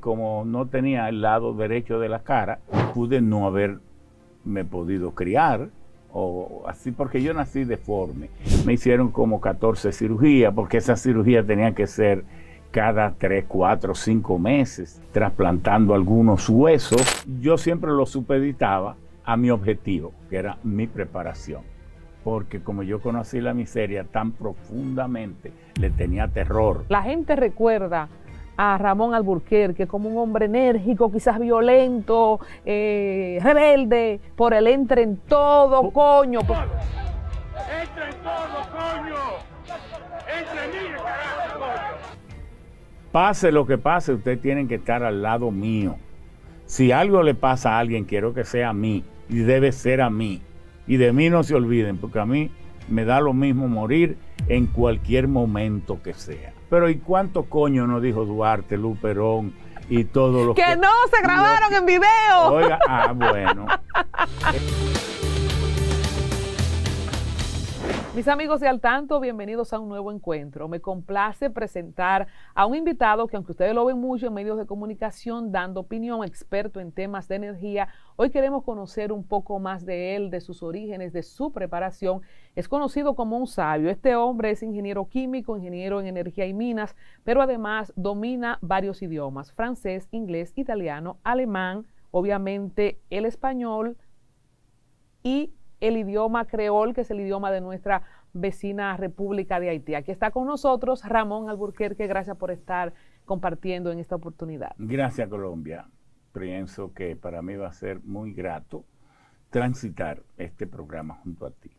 como no tenía el lado derecho de la cara, pude no haberme podido criar, o así, porque yo nací deforme. Me hicieron como 14 cirugías, porque esas cirugías tenían que ser cada 3, 4, 5 meses, trasplantando algunos huesos. Yo siempre lo supeditaba a mi objetivo, que era mi preparación. Porque como yo conocí la miseria tan profundamente, le tenía terror. La gente recuerda a Ramón Alburquerque como un hombre enérgico, quizás violento, eh, rebelde, por el entre en todo, coño. en todo, coño! entre en carajo, Pase lo que pase, ustedes tienen que estar al lado mío. Si algo le pasa a alguien, quiero que sea a mí. Y debe ser a mí. Y de mí no se olviden, porque a mí me da lo mismo morir en cualquier momento que sea. Pero ¿y cuánto coño nos dijo Duarte, Luperón y todos los que... que no se grabaron en video! Oiga, ah, bueno. Mis amigos de Al Tanto, bienvenidos a un nuevo encuentro. Me complace presentar a un invitado que, aunque ustedes lo ven mucho en medios de comunicación, dando opinión, experto en temas de energía, hoy queremos conocer un poco más de él, de sus orígenes, de su preparación. Es conocido como un sabio. Este hombre es ingeniero químico, ingeniero en energía y minas, pero además domina varios idiomas, francés, inglés, italiano, alemán, obviamente el español y el idioma creol, que es el idioma de nuestra vecina República de Haití. Aquí está con nosotros Ramón Alburquerque, gracias por estar compartiendo en esta oportunidad. Gracias Colombia, pienso que para mí va a ser muy grato transitar este programa junto a ti,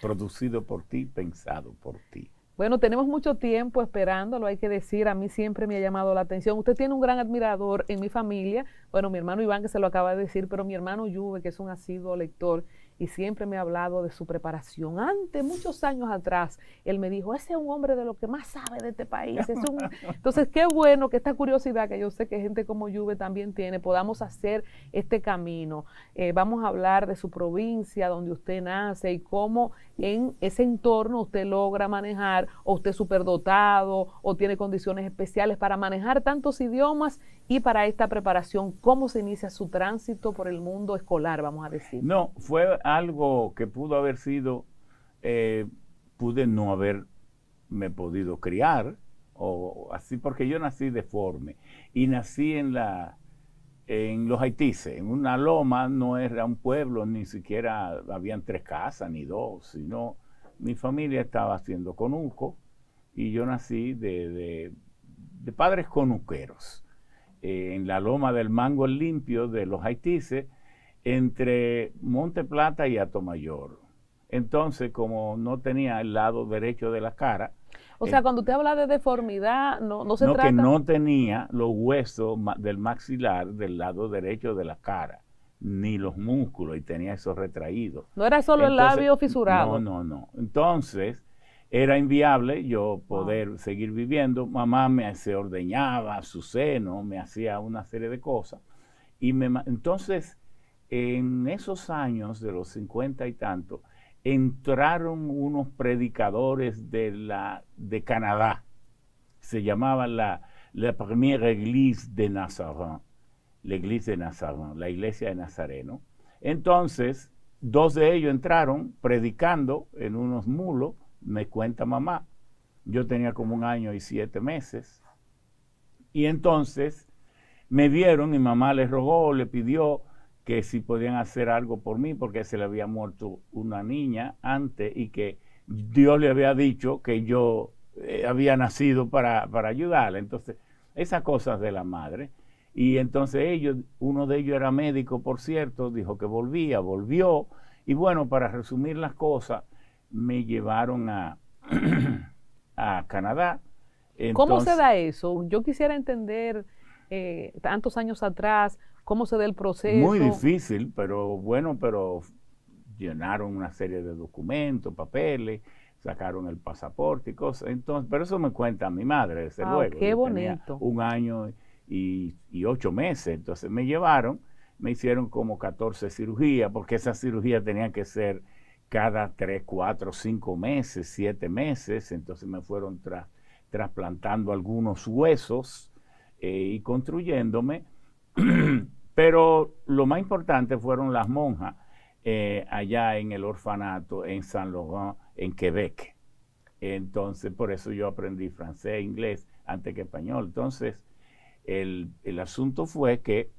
producido por ti, pensado por ti. Bueno, tenemos mucho tiempo esperándolo, hay que decir, a mí siempre me ha llamado la atención. Usted tiene un gran admirador en mi familia, bueno, mi hermano Iván que se lo acaba de decir, pero mi hermano Juve, que es un asiduo lector y siempre me ha hablado de su preparación. Antes, muchos años atrás, él me dijo, ese es un hombre de lo que más sabe de este país. Entonces, qué bueno que esta curiosidad que yo sé que gente como Juve también tiene, podamos hacer este camino. Eh, vamos a hablar de su provincia, donde usted nace y cómo en ese entorno usted logra manejar, o usted es superdotado, o tiene condiciones especiales para manejar tantos idiomas y para esta preparación, ¿cómo se inicia su tránsito por el mundo escolar, vamos a decir? No, fue algo que pudo haber sido, eh, pude no haberme podido criar, o así, porque yo nací deforme y nací en la en los Haitíes, en una loma, no era un pueblo, ni siquiera habían tres casas ni dos, sino mi familia estaba haciendo conuco y yo nací de, de, de padres conuqueros en la loma del Mango Limpio de los Haitises, entre Monte Plata y Atomayor. Entonces, como no tenía el lado derecho de la cara. O sea, cuando usted habla de deformidad, no, no se no, que no tenía los huesos del maxilar del lado derecho de la cara, ni los músculos, y tenía eso retraído. No era solo el labio fisurado. No, no, no. Entonces, era inviable yo poder seguir viviendo. Mamá me se ordeñaba su seno, me hacía una serie de cosas. Y entonces, en esos años de los cincuenta y tanto, entraron unos predicadores de, la, de Canadá. Se llamaba la, la primera de la Iglesia de Nazaret, la Iglesia de Nazareno. Entonces, dos de ellos entraron predicando en unos mulos me cuenta mamá, yo tenía como un año y siete meses. Y entonces me vieron, y mamá les rogó, le pidió que si podían hacer algo por mí, porque se le había muerto una niña antes y que Dios le había dicho que yo eh, había nacido para, para ayudarla. Entonces, esas cosas de la madre. Y entonces ellos, uno de ellos era médico, por cierto, dijo que volvía, volvió. Y bueno, para resumir las cosas, me llevaron a, a Canadá. ¿Cómo se da eso? Yo quisiera entender eh, tantos años atrás, cómo se da el proceso. Muy difícil, pero bueno, pero llenaron una serie de documentos, papeles, sacaron el pasaporte y cosas. Entonces, pero eso me cuenta mi madre, desde ah, Qué bonito. un año y, y, ocho meses. Entonces me llevaron, me hicieron como 14 cirugías, porque esas cirugías tenían que ser cada tres, cuatro, cinco meses, siete meses, entonces me fueron trasplantando algunos huesos eh, y construyéndome, pero lo más importante fueron las monjas eh, allá en el orfanato en San Laurent, en Quebec. Entonces, por eso yo aprendí francés, inglés, antes que español. Entonces, el, el asunto fue que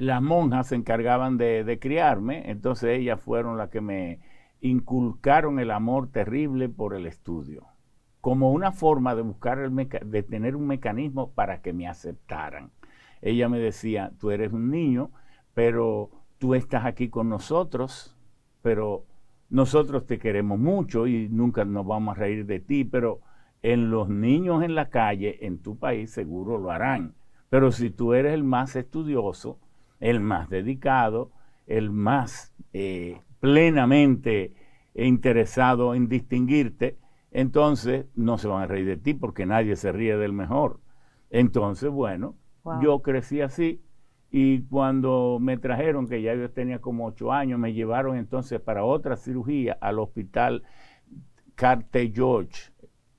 las monjas se encargaban de, de criarme, entonces ellas fueron las que me inculcaron el amor terrible por el estudio, como una forma de buscar el de tener un mecanismo para que me aceptaran. Ella me decía, tú eres un niño, pero tú estás aquí con nosotros, pero nosotros te queremos mucho y nunca nos vamos a reír de ti, pero en los niños en la calle, en tu país, seguro lo harán. Pero si tú eres el más estudioso, el más dedicado, el más eh, plenamente interesado en distinguirte, entonces no se van a reír de ti porque nadie se ríe del mejor. Entonces, bueno, yo crecí así y cuando me trajeron, que ya yo tenía como ocho años, me llevaron entonces para otra cirugía al hospital Carte George,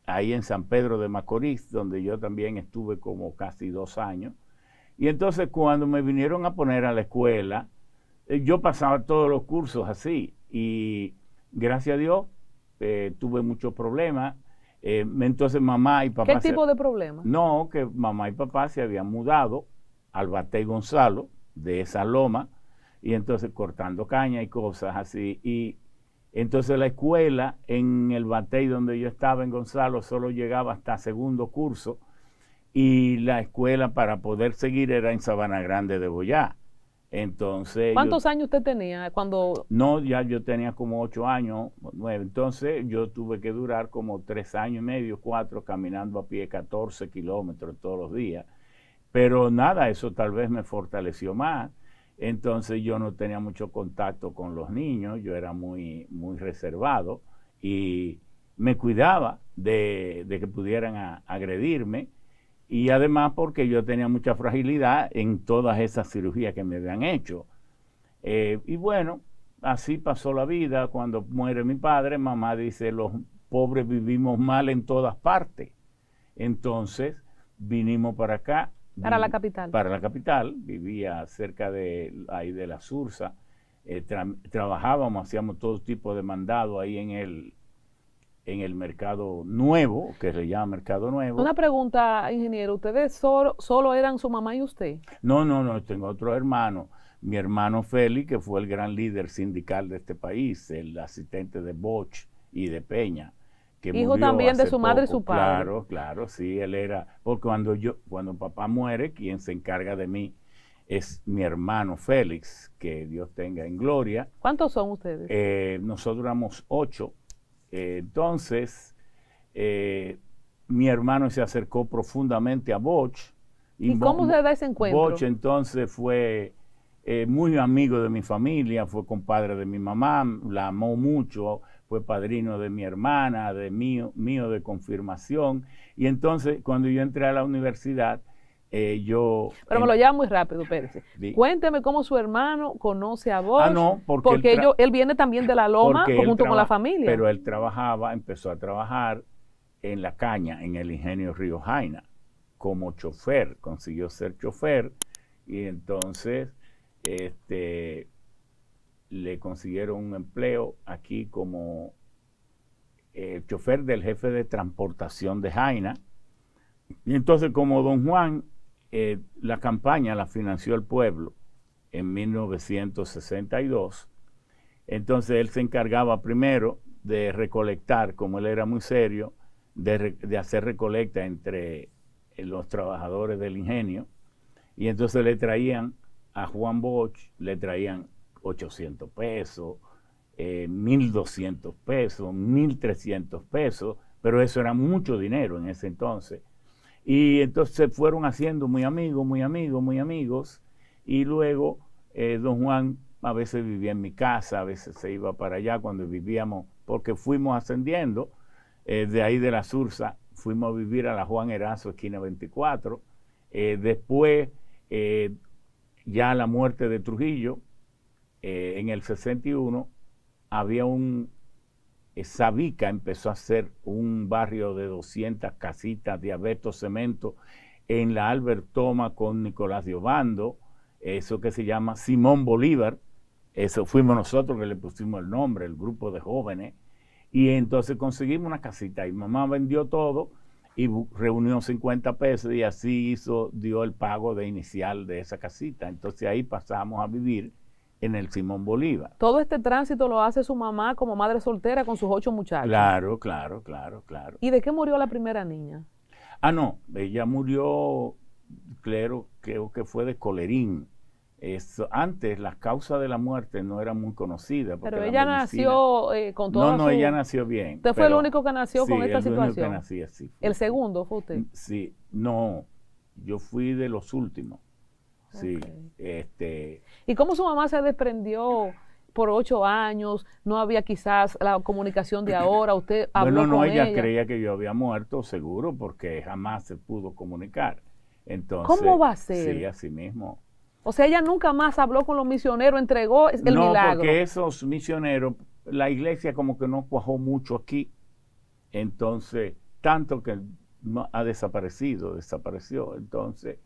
ahí en San Pedro de Macorís, donde yo también estuve como casi dos años. Y entonces cuando me vinieron a poner a la escuela, eh, yo pasaba todos los cursos así y gracias a Dios eh, tuve muchos problemas. Eh, entonces mamá y papá... ¿Qué tipo de problemas? No, que mamá y papá se habían mudado al Batey Gonzalo de esa loma y entonces cortando caña y cosas así. Y entonces la escuela en el Batey donde yo estaba en Gonzalo solo llegaba hasta segundo curso y la escuela para poder seguir era en Sabana Grande de Boyá. Entonces. ¿Cuántos años usted tenía cuando.? No, ya yo tenía como ocho años, nueve. Entonces yo tuve que durar como tres años y medio, cuatro, caminando a pie 14 kilómetros todos los días. Pero nada, eso tal vez me fortaleció más. Entonces yo no tenía mucho contacto con los niños, yo era muy, muy reservado y me cuidaba de, que pudieran agredirme y además porque yo tenía mucha fragilidad en todas esas cirugías que me habían hecho. Eh, y bueno, así pasó la vida. Cuando muere mi padre, mamá dice, los pobres vivimos mal en todas partes. Entonces, vinimos para acá. Para la capital. Para la capital, vivía cerca de de la Sursa. Eh, trabajábamos, hacíamos todo tipo de mandado ahí en el, en el mercado nuevo, que se llama mercado nuevo. Una pregunta, ingeniero, ¿ustedes solo, eran su mamá y usted? No, no, no, tengo otro hermano. Mi hermano Félix, que fue el gran líder sindical de este país, el asistente de Bosch y de Peña. Que Hijo también de su madre y su padre. Claro, claro, sí, él era. Porque cuando yo, cuando papá muere, quien se encarga de mí es mi hermano Félix, que Dios tenga en gloria. ¿Cuántos son ustedes? Eh, nosotros éramos ocho eh, entonces, eh, mi hermano se acercó profundamente a Boch. ¿Y, cómo se da ese encuentro? Boch entonces fue eh, muy amigo de mi familia, fue compadre de mi mamá, la amó mucho, fue padrino de mi hermana, de mío de confirmación. Y entonces, cuando yo entré a la universidad, eh, yo... Pero me lo llama muy rápido, Pérez. Cuénteme cómo su hermano conoce a vos. Ah, no, porque... él, viene también de la loma junto con la familia. Pero él trabajaba, empezó a trabajar en la caña, en el ingenio Río Jaina, como chofer, consiguió ser chofer y entonces este, le consiguieron un empleo aquí como eh, chofer del jefe de transportación de Jaina. Y entonces como don Juan eh, la campaña la financió el pueblo en 1962. Entonces él se encargaba primero de recolectar, como él era muy serio, de, hacer recolecta entre eh, los trabajadores del ingenio. Y entonces le traían a Juan Bosch, le traían 800 pesos, 1.200 eh, pesos, 1.300 pesos, pero eso era mucho dinero en ese entonces. Y entonces se fueron haciendo muy amigos, muy amigos, muy amigos. Y luego eh, don Juan a veces vivía en mi casa, a veces se iba para allá cuando vivíamos, porque fuimos ascendiendo. Eh, de ahí de la Sursa fuimos a vivir a la Juan Erazo, esquina 24. Eh, después, ya la muerte de Trujillo, en el 61, había un esa vica empezó a hacer un barrio de 200 casitas de abeto Cemento en la Albertoma con Nicolás Diobando, eso que se llama Simón Bolívar, eso fuimos nosotros que le pusimos el nombre, el grupo de jóvenes, y entonces conseguimos una casita y mamá vendió todo y reunió 50 pesos y así hizo, dio el pago de inicial de esa casita. Entonces ahí pasamos a vivir en el Simón Bolívar. Todo este tránsito lo hace su mamá como madre soltera con sus ocho muchachos. Claro, claro, claro, claro. ¿Y de qué murió la primera niña? Ah, no, ella murió, claro, creo que fue de colerín. Eso, antes las causas de la muerte no era muy conocida. pero ella nació eh, con todo. No, no, ella nació bien. Usted fue el único que nació con esta el situación. Único que nací, así. El segundo fue usted. Sí, no, yo fui de los últimos. Ah, sí. Este, ¿Y cómo su mamá se desprendió por ocho años? ¿No había quizás la comunicación de ahora? ¿Usted habló Bueno, no, ella, creía que yo había muerto, seguro, porque jamás se pudo comunicar. Entonces, ¿Cómo va a ser? Sí, así mismo. O sea, ella nunca más habló con los misioneros, entregó el milagro. No, porque esos misioneros, la iglesia como que no cuajó mucho aquí. Entonces, tanto que ha desaparecido, desapareció. Entonces,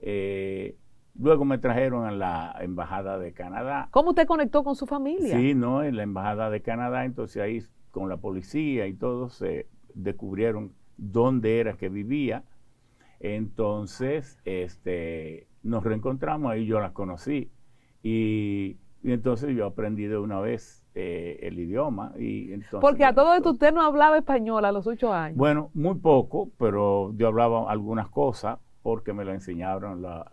eh, Luego me trajeron a la Embajada de Canadá. ¿Cómo usted conectó con su familia? Sí, no, en la Embajada de Canadá, entonces ahí con la policía y todo se descubrieron dónde era que vivía. Entonces, este, nos reencontramos, ahí yo las conocí. Y, entonces yo aprendí de una vez eh, el idioma. Y entonces Porque a todo esto usted no hablaba español a los ocho años. Bueno, muy poco, pero yo hablaba algunas cosas porque me lo enseñaron la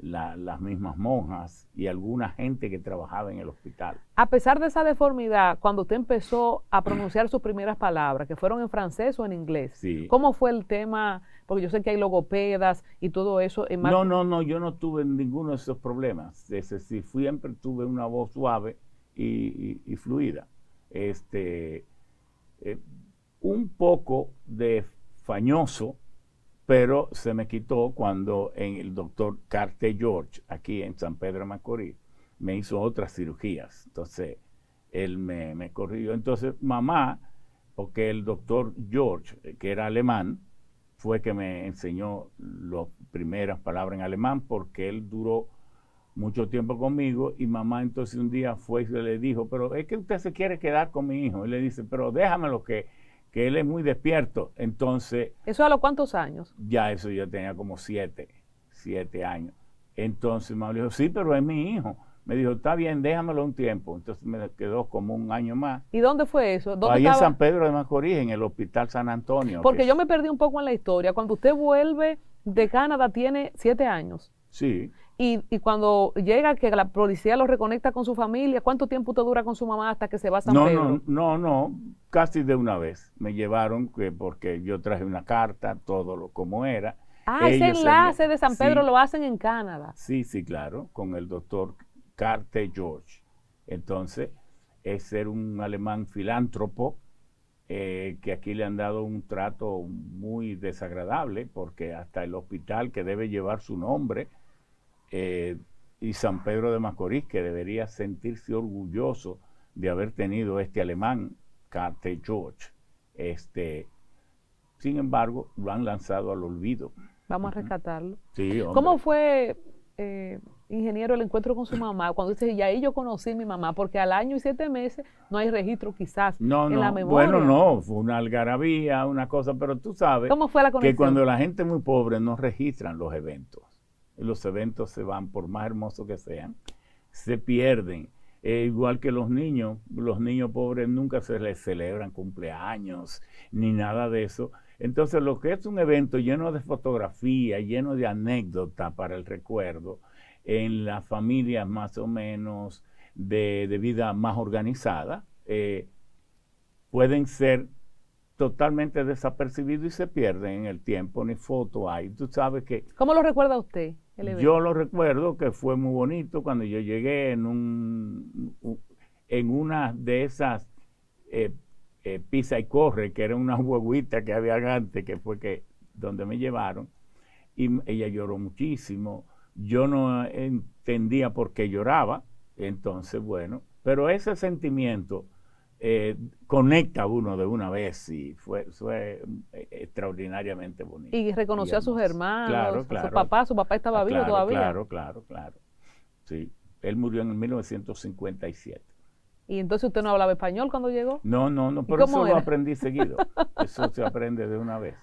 las mismas monjas y alguna gente que trabajaba en el hospital. A pesar de esa deformidad, cuando usted empezó a pronunciar sus primeras palabras, que fueron en francés o en inglés, ¿cómo fue el tema? Porque yo sé que hay logopedas y todo eso. no, no, no, yo no tuve ninguno de esos problemas. Es decir, siempre tuve una voz suave y, fluida. Este, eh, un poco de fañoso, pero se me quitó cuando el doctor Carte George, aquí en San Pedro Macorís, me hizo otras cirugías. Entonces, él me, corrió. Entonces, mamá, porque el doctor George, eh, que era alemán, fue que me enseñó las primeras palabras en alemán, porque él duró mucho tiempo conmigo y mamá entonces un día fue y se le dijo, pero es que usted se quiere quedar con mi hijo. Y le dice, pero déjame lo que él es muy despierto. Entonces. ¿Eso a los cuántos años? Ya, eso yo tenía como siete, siete años. Entonces me dijo, sí, pero es mi hijo. Me dijo, está bien, déjamelo un tiempo. Entonces me quedó como un año más. ¿Y dónde fue eso? Ahí en San Pedro de Macorís, en el Hospital San Antonio. Porque yo me perdí un poco en la historia. Cuando usted vuelve de Canadá, tiene siete años. Sí. Y, cuando llega que la policía lo reconecta con su familia, ¿cuánto tiempo te dura con su mamá hasta que se va a San Pedro? No, no, no, casi de una vez. Me llevaron que, porque yo traje una carta, todo lo como era. Ah, ese enlace de San Pedro lo hacen en Canadá. Sí, sí, claro, con el doctor Carte George. Entonces, es ser un alemán filántropo eh, que aquí le han dado un trato muy desagradable porque hasta el hospital que debe llevar su nombre eh, y San Pedro de Macorís, que debería sentirse orgulloso de haber tenido este alemán, Kate George. Este, sin embargo, lo han lanzado al olvido. Vamos a rescatarlo. ¿Cómo fue, eh, ingeniero, el encuentro con su mamá? Cuando dice, y ahí yo conocí a mi mamá, porque al año y siete meses no hay registro quizás no, en la memoria. Bueno, no, fue una algarabía, una cosa, pero tú sabes que cuando la gente es muy pobre no registran los eventos los eventos se van, por más hermosos que sean, se pierden. Eh, igual que los niños, los niños pobres nunca se les celebran cumpleaños ni nada de eso. Entonces, lo que es un evento lleno de fotografía, lleno de anécdota para el recuerdo, en las familias más o menos de, vida más organizada, eh, pueden ser totalmente desapercibidos y se pierden en el tiempo, ni foto hay. Tú sabes ¿Cómo lo recuerda usted? Yo lo recuerdo que fue muy bonito cuando yo llegué en, un, en una de esas eh, eh, pisa y corre, que era una huevuita que había antes, que fue que, donde me llevaron, y ella lloró muchísimo. Yo no entendía por qué lloraba, entonces bueno, pero ese sentimiento eh, conecta uno de una vez y fue, fue eh, extraordinariamente bonito. Y reconoció a sus hermanos, a su papá, su papá estaba ah, vivo todavía. Claro, claro, claro. Sí, él murió en 1957. ¿Y entonces usted no hablaba español cuando llegó? No, no, no, pero eso lo aprendí seguido. Eso se aprende de una vez.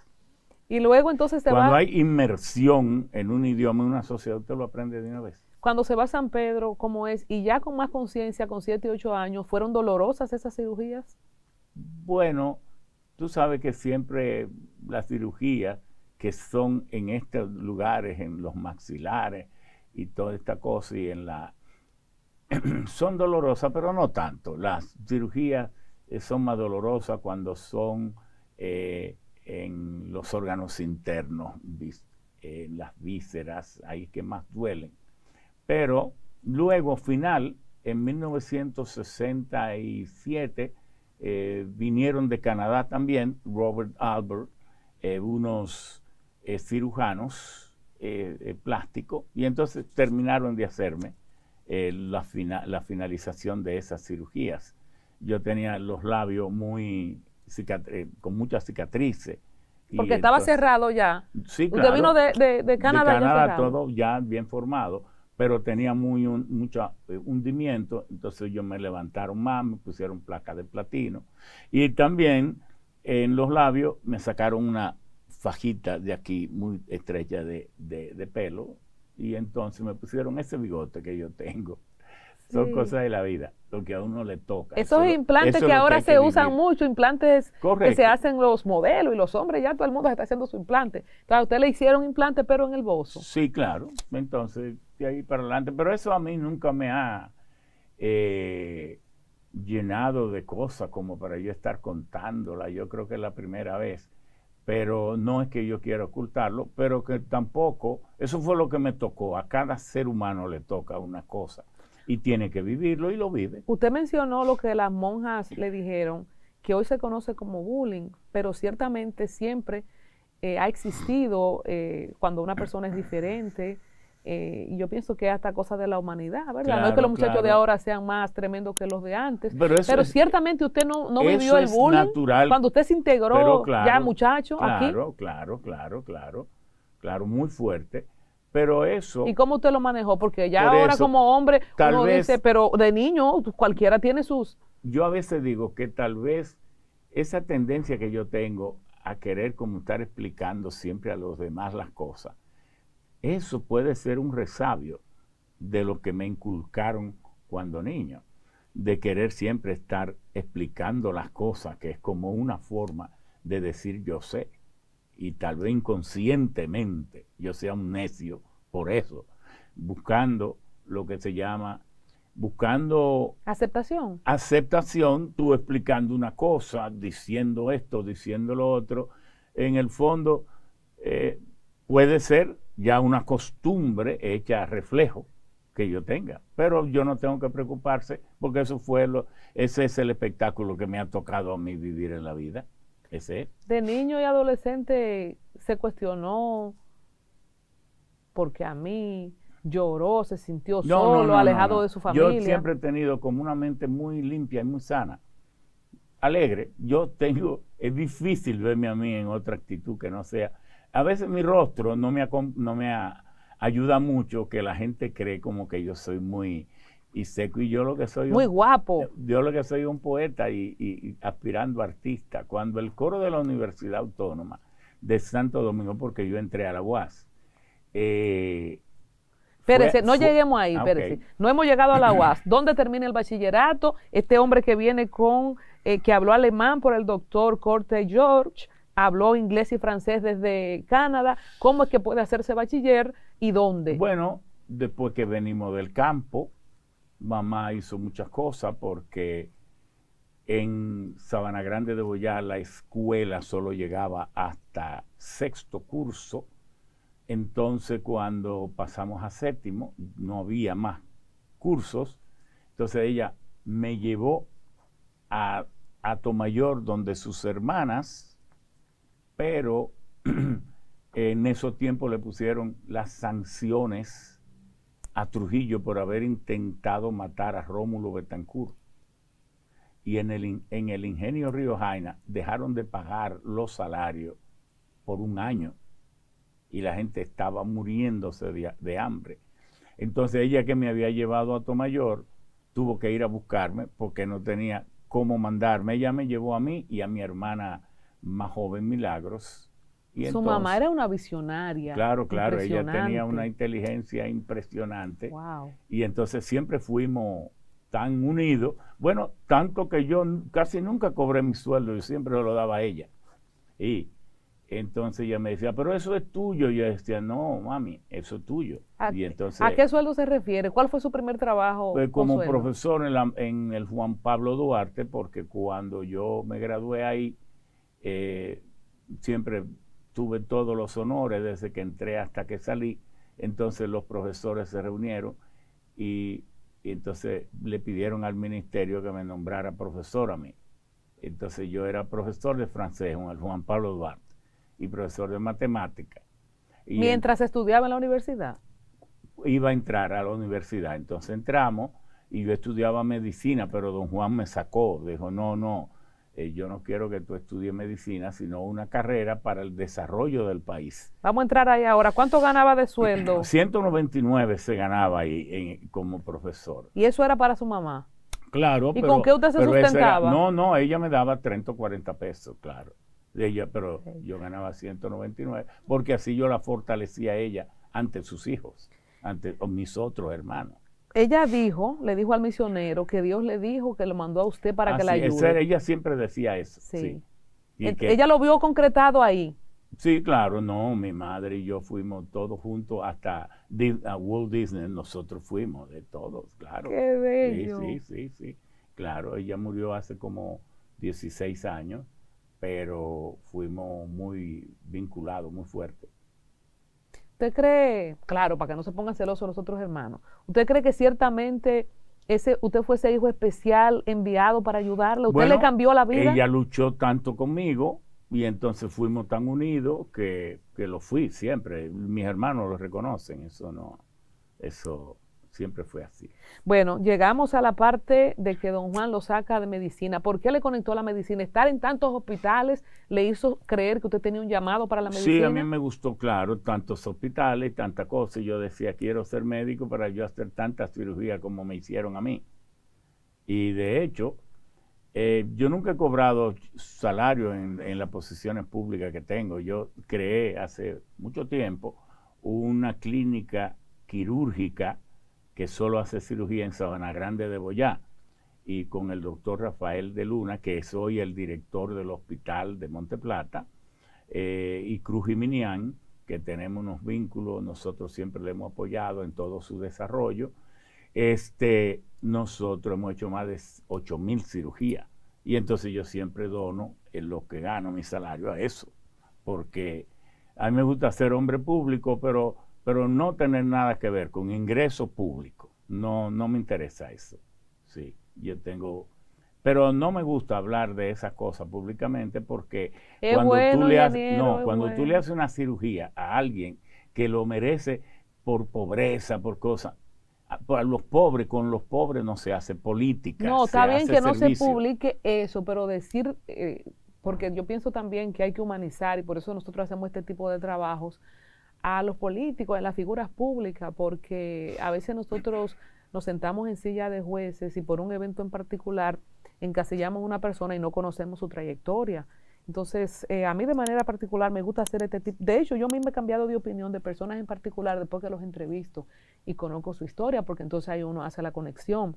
Y luego entonces se Cuando hay inmersión en un idioma, en una sociedad, usted lo aprende de una vez. Cuando se va a San Pedro, ¿cómo es? Y ya con más conciencia, con 7 y 8 años, ¿fueron dolorosas esas cirugías? Bueno, tú sabes que siempre las cirugías que son en estos lugares, en los maxilares y toda esta cosa, y en la. son dolorosas, pero no tanto. Las cirugías eh, son más dolorosas cuando son eh, en los órganos internos, eh, en las vísceras, ahí es que más duelen pero luego, final, en 1967, eh, vinieron de Canadá también, Robert Albert, eh, unos eh, cirujanos eh, eh, plásticos, y entonces terminaron de hacerme la, finalización de esas cirugías. Yo tenía los labios muy con muchas cicatrices. Porque estaba cerrado ya. Sí, vino de, de, Canadá. De Canadá todo ya bien formado pero tenía muy mucho eh, hundimiento, entonces yo me levantaron más, me pusieron placa de platino. Y también en los labios me sacaron una fajita de aquí muy estrecha de pelo, y entonces me pusieron ese bigote que yo tengo. Son cosas de la vida, lo que a uno le toca. Esos implantes que ahora se usan mucho, implantes que se hacen los modelos y los hombres, ya todo el mundo está haciendo su implante. Claro, usted le hicieron implante, pero en el bozo. Sí, claro. Entonces, de ahí para adelante. Pero eso a mí nunca me ha eh, llenado de cosas como para yo estar contándola. Yo creo que es la primera vez. Pero no es que yo quiera ocultarlo, pero que tampoco, eso fue lo que me tocó. A cada ser humano le toca una cosa y tiene que vivirlo y lo vive. Usted mencionó lo que las monjas le dijeron, que hoy se conoce como bullying, pero ciertamente siempre eh, ha existido eh, cuando una persona es diferente. Eh, y yo pienso que es hasta cosa de la humanidad, ¿verdad? no es que los muchachos de ahora sean más tremendos que los de antes, pero, ciertamente usted no, no vivió el bullying. Natural, cuando usted se integró ya muchacho aquí. Claro, claro, claro, claro, claro, muy fuerte. Pero eso. ¿Y cómo usted lo manejó? Porque ya ahora como hombre, tal dice, pero de niño cualquiera tiene sus. Yo a veces digo que tal vez esa tendencia que yo tengo a querer como estar explicando siempre a los demás las cosas, eso puede ser un resabio de lo que me inculcaron cuando niño, de querer siempre estar explicando las cosas, que es como una forma de decir yo sé. Y tal vez inconscientemente yo sea un necio por eso, buscando lo que se llama, buscando... Aceptación. Aceptación, tú explicando una cosa, diciendo esto, diciendo lo otro. En el fondo, eh, puede ser ya una costumbre hecha a reflejo que yo tenga, pero yo no tengo que preocuparse porque eso fue lo, ese es el espectáculo que me ha tocado a mí vivir en la vida. Ese. De niño y adolescente se cuestionó, porque a mí lloró, se sintió solo, alejado de su familia. Yo siempre he tenido como una mente muy limpia y muy sana, alegre. Yo tengo, es difícil verme a mí en otra actitud que no sea. A veces mi rostro no me, me ayuda mucho que la gente cree como que yo soy muy y seco y yo lo que soy muy guapo. Yo lo que soy un poeta y, aspirando artista. Cuando el coro de la Universidad Autónoma de Santo Domingo, porque yo entré a la UAS, eh, Espérese, no lleguemos ahí, ah, espérese. No hemos llegado a la UAS. ¿Dónde termina el bachillerato? Este hombre que viene con, eh, que habló alemán por el doctor Corte George, habló inglés y francés desde Canadá. ¿Cómo es que puede hacerse bachiller y dónde? Bueno, después que venimos del campo, mamá hizo muchas cosas porque en Sabana Grande de Boyá la escuela solo llegaba hasta sexto curso entonces cuando pasamos a séptimo, no había más cursos, entonces ella me llevó a, a Tomayor donde sus hermanas, pero en esos tiempos le pusieron las sanciones a Trujillo por haber intentado matar a Rómulo Betancourt. Y en el, en el ingenio Río Jaina dejaron de pagar los salarios por un año y la gente estaba muriéndose de, hambre. Entonces ella que me había llevado a Tomayor tuvo que ir a buscarme porque no tenía cómo mandarme. Ella me llevó a mí y a mi hermana más joven, Milagros. Y Su mamá era una visionaria. Claro, claro, ella tenía una inteligencia impresionante. Wow. Y entonces siempre fuimos tan unidos. Bueno, tanto que yo casi nunca cobré mi sueldo, yo siempre lo daba a ella. Y entonces ella me decía, pero eso es tuyo. Y yo decía, no, mami, eso es tuyo. ¿A, entonces, ¿a qué sueldo se refiere? ¿Cuál fue su primer trabajo? Pues como profesor en, el Juan Pablo Duarte, porque cuando yo me gradué ahí, eh, siempre tuve todos los honores desde que entré hasta que salí. Entonces los profesores se reunieron y, y entonces le pidieron al ministerio que me nombrara profesor a mí. Entonces yo era profesor de francés en el Juan Pablo Duarte y profesor de matemática. Mientras estudiaba en la universidad. Iba a entrar a la universidad, entonces entramos y yo estudiaba medicina, pero don Juan me sacó, dijo, no, no, eh, yo no quiero que tú estudies medicina, sino una carrera para el desarrollo del país. Vamos a entrar ahí ahora. ¿Cuánto ganaba de sueldo? 199 se ganaba ahí como profesor. ¿Y eso era para su mamá? Claro. ¿Y con qué usted se sustentaba? no, no, ella me daba 30 o 40 pesos, claro ella, pero yo ganaba 199, porque así yo la fortalecía a ella ante sus hijos, ante mis otros hermanos. Ella dijo, le dijo al misionero que Dios le dijo que lo mandó a usted para que la ayude. ella siempre decía eso. Sí. Y ella lo vio concretado ahí. Sí, claro, no, mi madre y yo fuimos todos juntos hasta Walt Disney, nosotros fuimos de todos, claro. Qué bello. Sí, sí, sí, sí. Claro, ella murió hace como 16 años pero fuimos muy vinculados, muy fuertes. ¿Usted cree, claro, para que no se pongan celosos los otros hermanos, ¿usted cree que ciertamente ese, usted fue ese hijo especial enviado para ayudarle? ¿Usted le cambió la vida? Ella luchó tanto conmigo y entonces fuimos tan unidos que, que lo fui siempre. Mis hermanos lo reconocen, eso no, eso Siempre fue así. Bueno, llegamos a la parte de que don Juan lo saca de medicina. ¿Por qué le conectó a la medicina? Estar en tantos hospitales le hizo creer que usted tenía un llamado para la medicina. Sí, a mí me gustó, claro, tantos hospitales, tanta cosa. yo decía, quiero ser médico para yo hacer tantas cirugías como me hicieron a mí. Y de hecho, eh, yo nunca he cobrado salario en, en las posiciones públicas que tengo. Yo creé hace mucho tiempo una clínica quirúrgica que solo hace cirugía en Sabana Grande de Boyá, y con el doctor Rafael de Luna, que es hoy el director del hospital de Monteplata, eh, y Cruz Jiminián, que tenemos unos vínculos, nosotros siempre le hemos apoyado en todo su desarrollo. Este, nosotros hemos hecho más de 8 mil cirugías y entonces yo siempre dono en lo que gano mi salario a eso, porque a mí me gusta ser hombre público, pero pero no tener nada que ver con ingreso público. No, no me interesa eso. Sí, yo tengo... Pero no me gusta hablar de esas cosas públicamente porque cuando, tú, le no, cuando tú le haces una cirugía a alguien que lo merece por pobreza, por cosas, a los pobres, con los pobres no se hace política. No, está bien que no se publique eso, pero decir, eh, porque yo pienso también que hay que humanizar y por eso nosotros hacemos este tipo de trabajos, a los políticos, a las figuras públicas, porque a veces nosotros nos sentamos en silla de jueces y por un evento en particular encasillamos a una persona y no conocemos su trayectoria. Entonces, eh, a mí de manera particular me gusta hacer este tipo. De hecho, yo mismo he cambiado de opinión de personas en particular después que los entrevisto y conozco su historia, porque entonces ahí uno hace la conexión.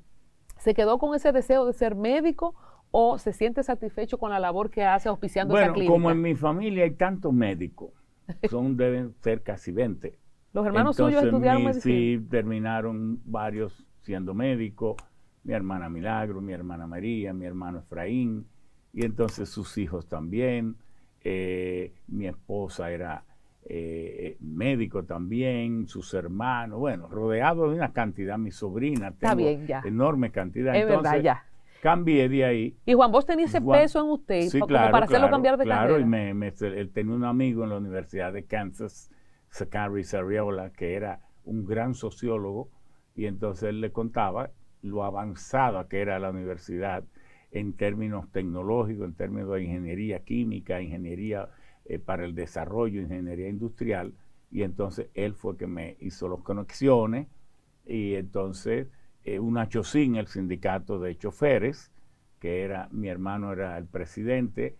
¿Se quedó con ese deseo de ser médico o se siente satisfecho con la labor que hace auspiciando esa clínica? Bueno, como en mi familia hay tantos médicos, son deben ser casi 20. Los hermanos suyos estudiaron mi, Sí, terminaron varios siendo médicos mi hermana Milagro, mi hermana María, mi hermano Efraín, y entonces sus hijos también. Eh, mi esposa era eh, eh, médico también, sus hermanos, bueno, rodeado de una cantidad, mi sobrina, tengo enorme cantidad. Es ya. Cambié de ahí. Y Juan, vos tenías ese peso en usted para hacerlo cambiar de claro, Claro, y me, él tenía un amigo en la Universidad de Kansas, Sakari Sarriola, que era un gran sociólogo, y entonces él le contaba lo avanzada que era la universidad en términos tecnológicos, en términos de ingeniería química, ingeniería eh, para el desarrollo, ingeniería industrial, y entonces él fue que me hizo las conexiones, y entonces un eh, una el sindicato de choferes, que era, mi hermano era el presidente,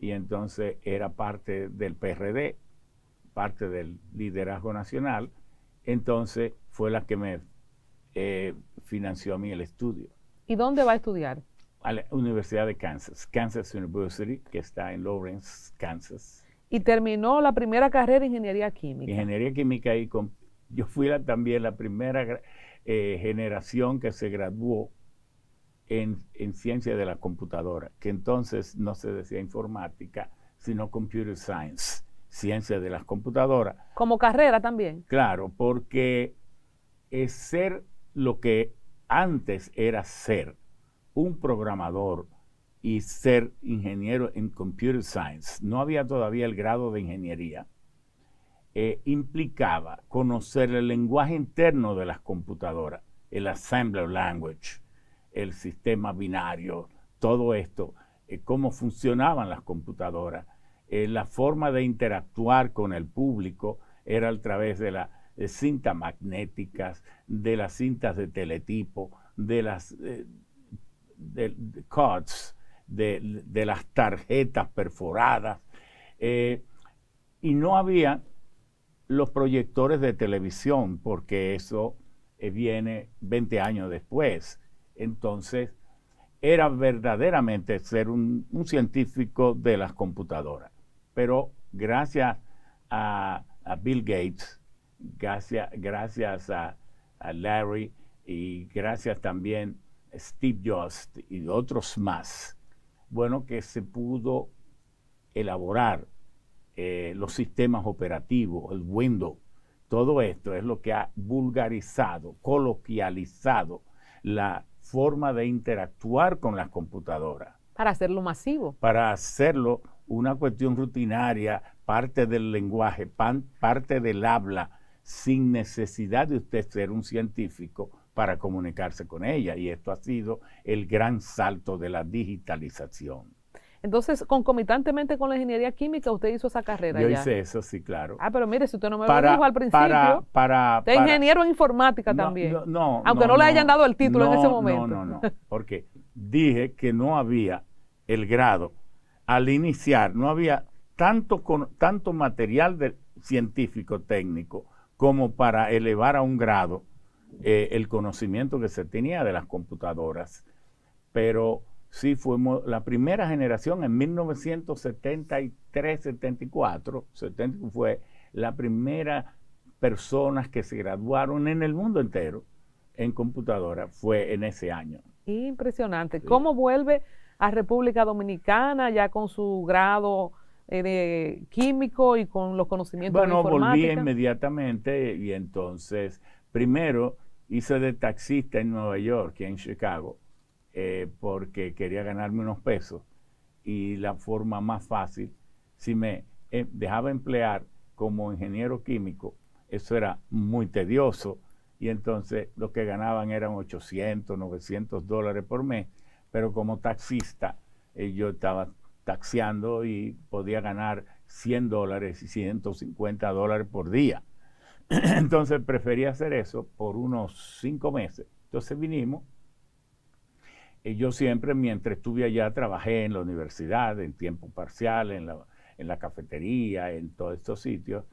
y entonces era parte del PRD, parte del liderazgo nacional, entonces fue la que me eh, financió a mí el estudio. ¿Y dónde va a estudiar? A la Universidad de Kansas, Kansas University, que está en Lawrence, Kansas. Y terminó la primera carrera en ingeniería química. Ingeniería química y con, yo fui también la primera eh, generación que se graduó en, en, ciencia de la computadora, que entonces no se decía informática, sino computer science, ciencia de las computadoras. Como carrera también. Claro, porque es ser lo que antes era ser un programador y ser ingeniero en computer science. No había todavía el grado de ingeniería eh, implicaba conocer el lenguaje interno de las computadoras, el assembler language, el sistema binario, todo esto, eh, cómo funcionaban las computadoras. Eh, la forma de interactuar con el público era a través de las cintas magnéticas, de las cintas de teletipo, de las cards, de, las tarjetas perforadas. y no había los proyectores de televisión, porque eso eh, viene 20 años después. Entonces, era verdaderamente ser un, científico de las computadoras. Pero gracias a, Bill Gates, gracias, gracias a, a, Larry y gracias también a Steve Jobs y otros más, bueno, que se pudo elaborar eh, los sistemas operativos, el Windows, todo esto es lo que ha vulgarizado, coloquializado la forma de interactuar con las computadoras. Para hacerlo masivo. Para hacerlo una cuestión rutinaria, parte del lenguaje, parte del habla, sin necesidad de usted ser un científico para comunicarse con ella. Y esto ha sido el gran salto de la digitalización. Entonces, concomitantemente con la ingeniería química, usted hizo esa carrera. Yo hice eso, sí, claro. Ah, pero mire, si usted no me lo dijo al principio. Para, ingeniero en informática también. No, no, Aunque no, le hayan dado el título en ese momento. No, no, no. Porque dije que no había el grado. Al iniciar, no había tanto, con, tanto material de, científico técnico como para elevar a un grado eh, el conocimiento que se tenía de las computadoras. Pero Sí, fuimos la primera generación en 1973, 74, 70 fue la primera personas que se graduaron en el mundo entero en computadora fue en ese año. Impresionante. ¿Cómo vuelve a República Dominicana ya con su grado eh, de químico y con los conocimientos de informática? Bueno, volví inmediatamente y entonces, primero hice de taxista en Nueva York y en Chicago eh, porque quería ganarme unos pesos. Y la forma más fácil, si me eh, dejaba emplear como ingeniero químico, eso era muy tedioso. Y entonces lo que ganaban eran 800, 900 dólares por mes. Pero como taxista, eh, yo estaba taxeando y podía ganar 100 dólares y 150 dólares por día. Entonces prefería hacer eso por unos cinco meses. Entonces vinimos yo siempre, mientras estuve allá, trabajé en la universidad, en tiempo parcial, en la, cafetería, en todos estos sitios,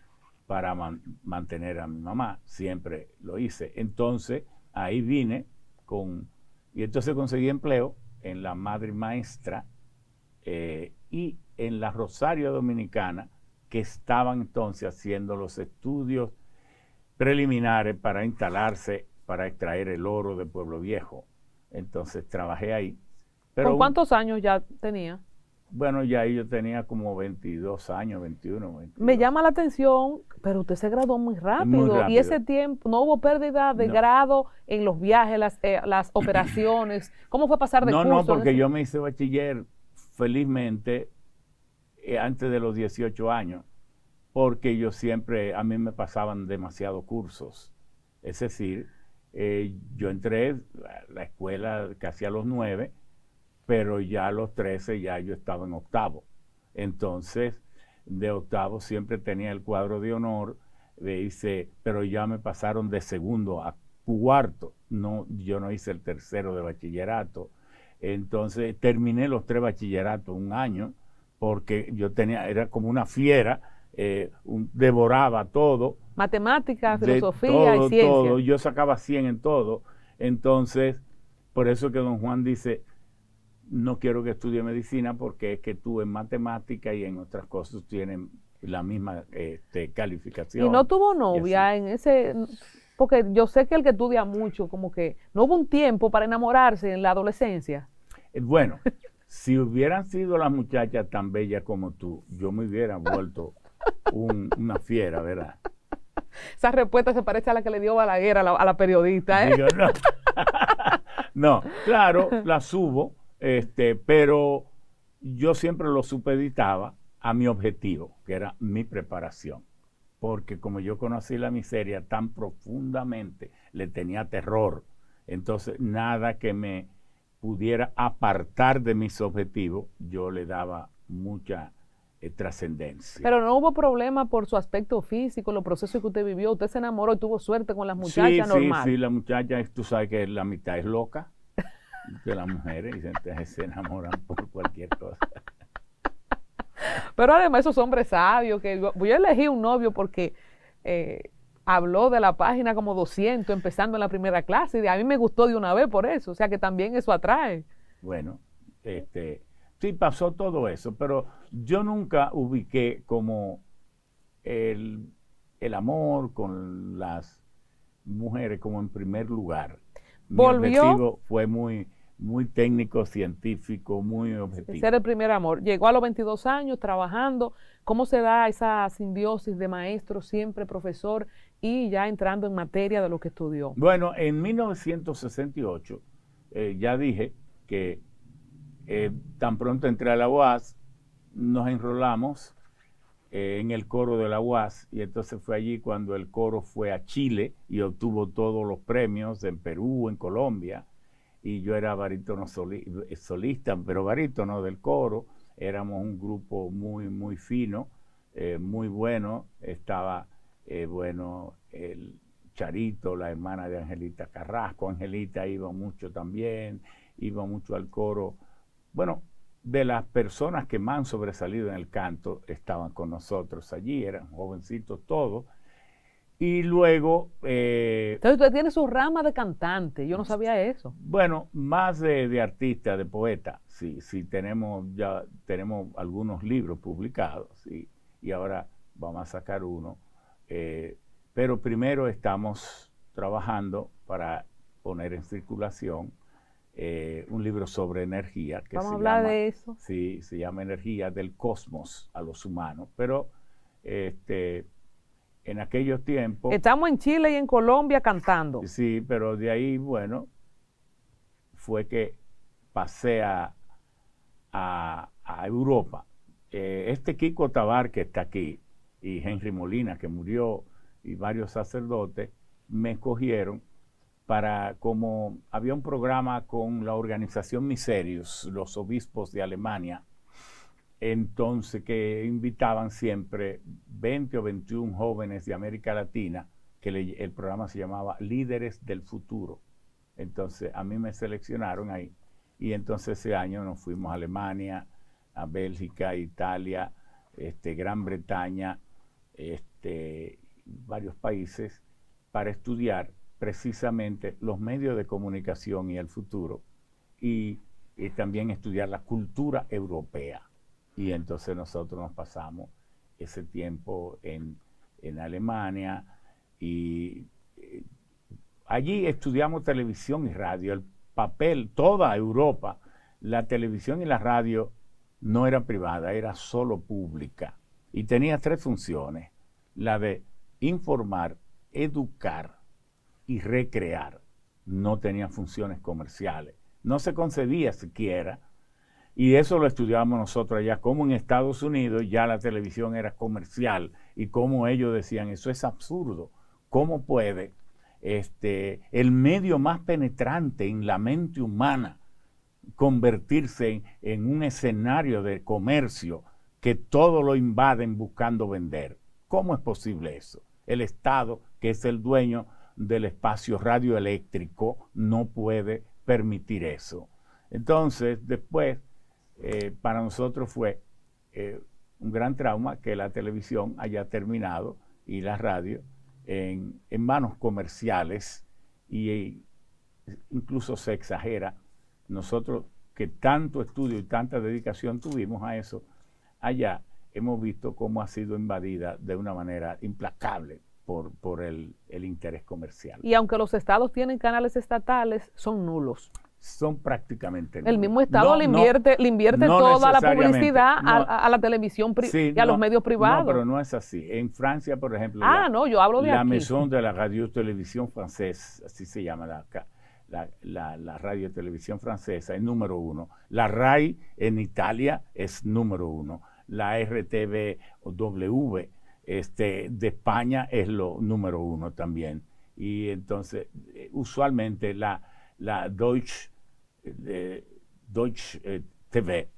para mantener a mi mamá. Siempre lo hice. Entonces, ahí vine con... Y entonces conseguí empleo en la Madre Maestra eh, y en la Rosario Dominicana, que estaban entonces haciendo los estudios preliminares para instalarse, para extraer el oro de Pueblo Viejo entonces trabajé ahí. Pero cuántos años ya tenía? Bueno, ya ahí yo tenía como 22 años, 21. Me llama la atención, pero usted se graduó muy rápido, y ese tiempo no hubo pérdida de grado en los viajes, las, eh, operaciones. ¿Cómo fue pasar de No, no, porque yo me hice bachiller felizmente eh, antes de los 18 años, porque yo siempre, a mí me pasaban demasiados cursos. Es decir, eh, yo entré a la escuela casi a los nueve, pero ya a los trece ya yo estaba en octavo. Entonces, de octavo siempre tenía el cuadro de honor, de dice, pero ya me pasaron de segundo a cuarto. No, yo no hice el tercero de bachillerato. Entonces terminé los tres bachilleratos un año porque yo tenía, era como una fiera, eh, devoraba todo matemáticas, filosofía y ciencia. Yo sacaba 100 en todo. Entonces, por eso que don Juan dice, no quiero que estudie medicina porque es que tú en matemáticas y en otras cosas tienes la misma este, calificación. Y no tuvo novia en ese, porque yo sé que el que estudia mucho, como que no hubo un tiempo para enamorarse en la adolescencia. Eh, bueno, si hubieran sido las muchachas tan bellas como tú, yo me hubiera vuelto una fiera, ¿verdad? Esa respuesta se parece a la que le dio Balaguer a la, periodista. ¿eh? no. no. claro, la subo, este, pero yo siempre lo supeditaba a mi objetivo, que era mi preparación. Porque como yo conocí la miseria tan profundamente, le tenía terror. Entonces, nada que me pudiera apartar de mis objetivos, yo le daba mucha eh, trascendencia. Pero no hubo problema por su aspecto físico, los procesos que usted vivió. Usted se enamoró y tuvo suerte con las muchachas sí, Sí, sí, la muchacha, tú sabes que la mitad es loca de las mujeres y entonces se enamoran por cualquier cosa. Pero además esos hombres sabios, que yo, elegí un novio porque eh, habló de la página como 200 empezando en la primera clase y a mí me gustó de una vez por eso, o sea que también eso atrae. Bueno, este, Sí, pasó todo eso, pero yo nunca ubiqué como el, amor con las mujeres como en primer lugar. Mi Volvió. objetivo fue muy, muy técnico, científico, muy objetivo. Ser el primer amor. Llegó a los 22 años trabajando. ¿Cómo se da esa simbiosis de maestro, siempre profesor, y ya entrando en materia de lo que estudió? Bueno, en 1968, eh, ya dije que eh, tan pronto entré a la UAS, nos enrolamos eh, en el coro de la UAS y entonces fue allí cuando el coro fue a Chile y obtuvo todos los premios en Perú, en Colombia, y yo era barítono eh, solista, pero barítono del coro, éramos un grupo muy, muy fino, muy bueno, estaba, bueno, el Charito, la hermana de Angelita Carrasco, Angelita iba mucho también, iba mucho al coro bueno, de las personas que más han sobresalido en el canto estaban con nosotros allí, eran jovencitos todos. Y luego... Eh, Entonces usted tiene su rama de cantante, yo no sabía eso. Bueno, más de, artista, de poeta, sí, sí, tenemos ya tenemos algunos libros publicados, sí, y ahora vamos a sacar uno. Eh, pero primero estamos trabajando para poner en circulación eh, un libro sobre energía. Que Vamos se a llama, de eso. Sí, se llama Energía del Cosmos a los Humanos, pero este, en aquellos tiempos... Estamos en Chile y en Colombia cantando. Sí, pero de ahí, bueno, fue que pasé a, Europa. Eh, este Kiko Tabar que está aquí y Henry Molina que murió y varios sacerdotes me escogieron para, como había un programa con la organización Miserius, los obispos de Alemania, entonces que invitaban siempre 20 o 21 jóvenes de América Latina, que el programa se llamaba Líderes del Futuro. Entonces a mí me seleccionaron ahí y entonces ese año nos fuimos a Alemania, a Bélgica, Italia, este, Gran Bretaña, este, varios países para estudiar precisamente los medios de comunicación y el futuro y, también estudiar la cultura europea. Y entonces nosotros nos pasamos ese tiempo en, Alemania y eh, allí estudiamos televisión y radio, el papel, toda Europa, la televisión y la radio no era privada, era solo pública y tenía tres funciones, la de informar, educar y recrear. No tenía funciones comerciales, no se concedía siquiera. Y eso lo estudiamos nosotros allá, como en Estados Unidos ya la televisión era comercial y como ellos decían, eso es absurdo. ¿Cómo puede este, el medio más penetrante en la mente humana convertirse en, en un escenario de comercio que todo lo invaden buscando vender? ¿Cómo es posible eso? El Estado, que es el dueño del espacio radioeléctrico no puede permitir eso. Entonces, después, eh, para nosotros fue eh, un gran trauma que la televisión haya terminado y la radio en, manos comerciales y, eh, incluso se exagera. Nosotros que tanto estudio y tanta dedicación tuvimos a eso, allá hemos visto cómo ha sido invadida de una manera implacable por, por el, el, interés comercial. Y aunque los estados tienen canales estatales, son nulos. Son prácticamente nulos. El mismo estado le invierte, le invierte toda la publicidad a, la televisión y a los medios privados. No, pero no es así. En Francia, por ejemplo. Ah, la, no, yo hablo de La Maison de la Radio Televisión Francesa, así se llama la, la, la, radio televisión francesa es número uno. La RAI en Italia es número uno. La RTV o W este, de España es lo número uno también. Y entonces, eh, usualmente la, la Deutsch, eh, eh, TV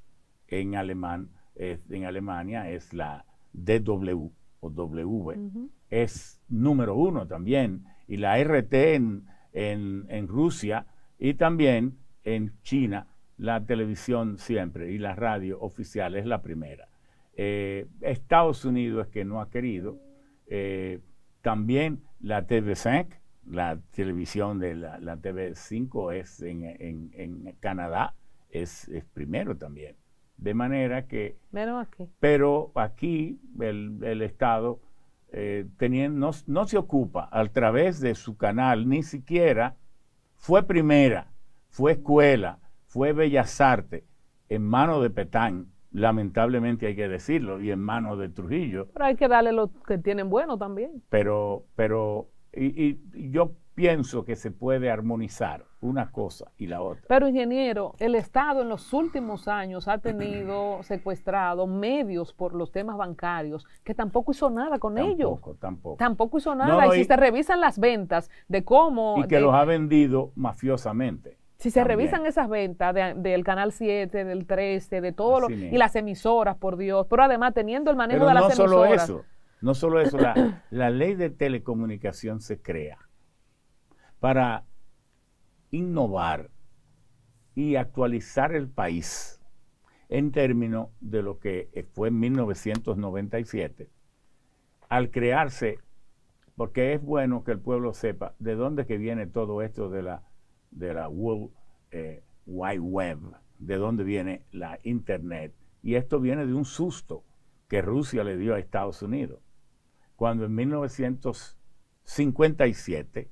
en alemán, en Alemania es la DW o W, es número uno también. Y la RT en, en, en Rusia y también en China, la televisión siempre y la radio oficial es la primera. Eh, Estados Unidos es que no ha querido. Eh, también la TV5, la televisión de la, TV5 es en, Canadá, es, primero también. De manera que... Pero aquí. el, Estado eh, no, no, se ocupa a través de su canal, ni siquiera fue primera, fue escuela, fue bellas artes, en mano de Petán, lamentablemente hay que decirlo, y en manos de Trujillo. Pero hay que darle lo que tienen bueno también. Pero, pero, y, yo pienso que se puede armonizar una cosa y la otra. Pero ingeniero, el Estado en los últimos años ha tenido secuestrado medios por los temas bancarios, que tampoco hizo nada con ellos. Tampoco, tampoco. Tampoco hizo nada. y, si te revisan las ventas de cómo... Y que los ha vendido mafiosamente. Si se revisan esas ventas del Canal 7, del 13, de todos los y las emisoras, por Dios, pero además teniendo el manejo de las de no solo Eso, no solo eso, la, la ley de telecomunicación se crea para innovar y actualizar el país en términos de lo que fue en 1997, al crearse, porque es bueno que el pueblo sepa de dónde que viene todo esto de la de la World eh, Wide Web, de donde viene la Internet. Y esto viene de un susto que Rusia le dio a Estados Unidos. Cuando en 1957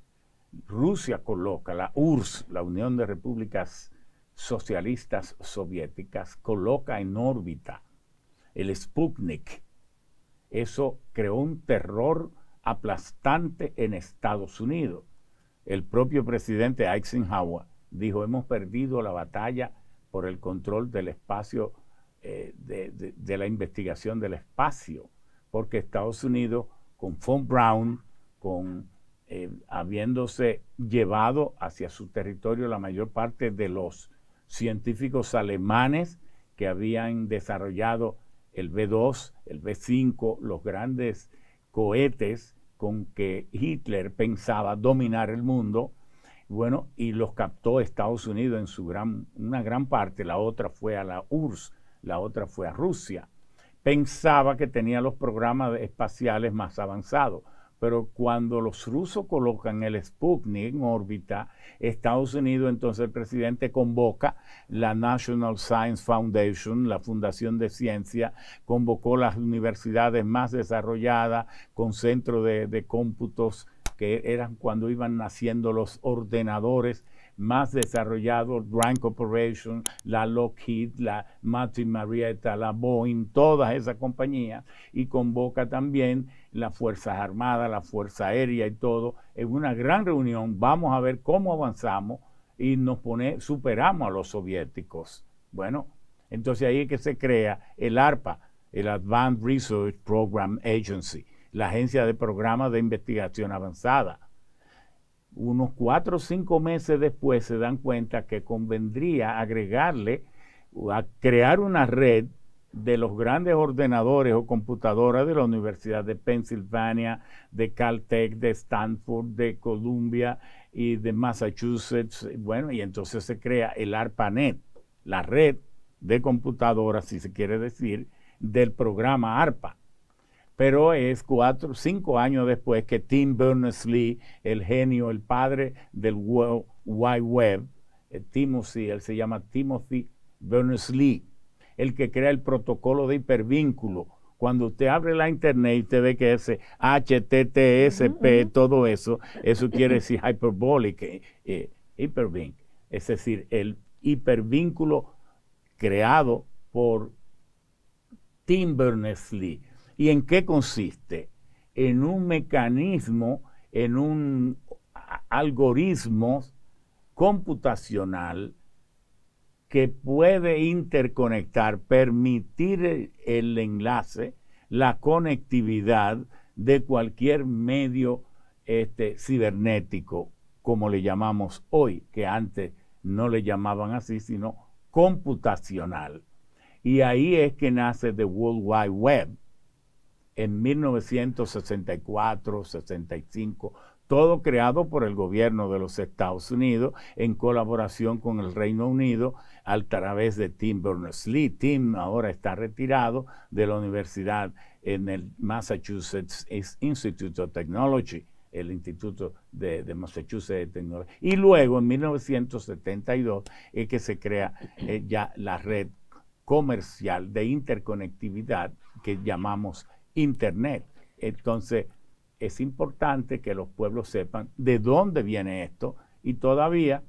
Rusia coloca, la URSS, la Unión de Repúblicas Socialistas Soviéticas, coloca en órbita el Sputnik. Eso creó un terror aplastante en Estados Unidos. El propio presidente Eisenhower dijo, hemos perdido la batalla por el control del espacio, eh, de, la investigación del espacio, porque Estados Unidos, con von Brown, con, eh, habiéndose llevado hacia su territorio la mayor parte de los científicos alemanes que habían desarrollado el B2, el B5, los grandes cohetes con que Hitler pensaba dominar el mundo, bueno, y los captó Estados Unidos en su una gran parte, la otra fue a la URSS, la otra fue a Rusia. Pensaba que tenía los programas espaciales más avanzados, pero cuando los rusos colocan el Sputnik en órbita, Estados Unidos, entonces el presidente convoca la National Science Foundation, la Fundación de Ciencia, convocó las universidades más desarrolladas con centros de, de cómputos que eran cuando iban naciendo los ordenadores más desarrollados, Grand Corporation, la Lockheed, la Martin Marietta, la Boeing, todas esas compañías, y convoca también las Fuerzas Armadas, la Fuerza Aérea y todo, en una gran reunión, vamos a ver cómo avanzamos y nos pone, superamos a los soviéticos. Bueno, entonces ahí es que se crea el ARPA, el Advanced Research Program Agency, la agencia de programas de investigación avanzada. Unos cuatro o cinco meses después se dan cuenta que convendría agregarle, a crear una red de los grandes ordenadores o computadoras de la Universidad de Pensilvania, de Caltech, de Stanford, de Columbia y de Massachusetts. Bueno, y entonces se crea el ARPANET, la red de computadoras, si se quiere decir, del programa ARPA. Pero es cuatro, cinco años después que Tim Berners-Lee, el genio, el padre del Wide Web, eh, Timothy, él se llama Timothy Berners-Lee, el que crea el protocolo de hipervínculo. Cuando usted abre la internet y usted ve que ese eh, HTTSP, todo eso, eso quiere decir hyperbolic, eh, eh, es decir, el hipervínculo creado por Tim Berners-Lee. ¿Y en qué consiste? En un mecanismo, en un algoritmo computacional que puede interconectar, permitir el enlace, la conectividad de cualquier medio este, cibernético, como le llamamos hoy, que antes no le llamaban así, sino computacional. Y ahí es que nace The World Wide Web en 1964, 65, todo creado por el gobierno de los Estados Unidos en colaboración con el Reino Unido a través de Tim Berners-Lee. Tim ahora está retirado de la universidad en el Massachusetts Institute of Technology el Instituto de, Massachusetts de Tecnología. Y luego, en 1972, es que se crea eh, ya la red comercial de interconectividad que llamamos Internet. Entonces, es importante que los pueblos sepan de dónde viene esto y todavía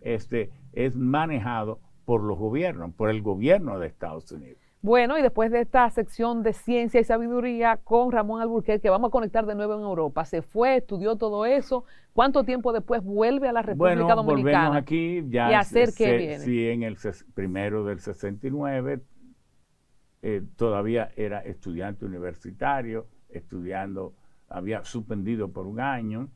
este, es manejado por los gobiernos, por el gobierno de Estados Unidos. Bueno, y después de esta sección de ciencia y sabiduría con Ramón Alburquerque, que vamos a conectar de nuevo en Europa. Se fue, estudió todo eso. ¿Cuánto tiempo después vuelve a la República bueno, Dominicana? Volvemos aquí ya. ¿Y hacer qué Sí, en el primero del 69 eh, todavía era estudiante universitario, estudiando había suspendido por un año.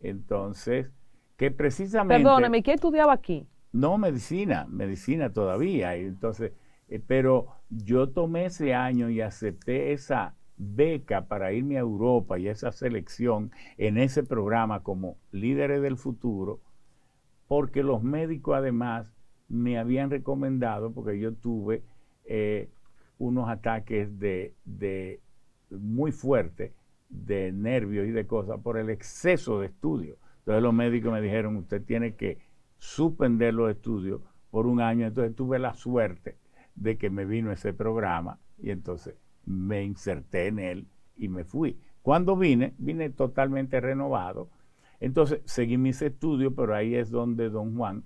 Entonces, que precisamente... Perdóname, ¿qué estudiaba aquí? No, medicina, medicina todavía. Entonces, eh, pero yo tomé ese año y acepté esa beca para irme a Europa y esa selección en ese programa como líderes del futuro, porque los médicos además me habían recomendado, porque yo tuve eh, unos ataques de, muy fuertes de nervios y de cosas por el exceso de estudios. Entonces los médicos me dijeron, usted tiene que suspender los estudios por un año. Entonces tuve la suerte de que me vino ese programa y entonces me inserté en él y me fui. Cuando vine, vine totalmente renovado. Entonces seguí mis estudios, pero ahí es donde don Juan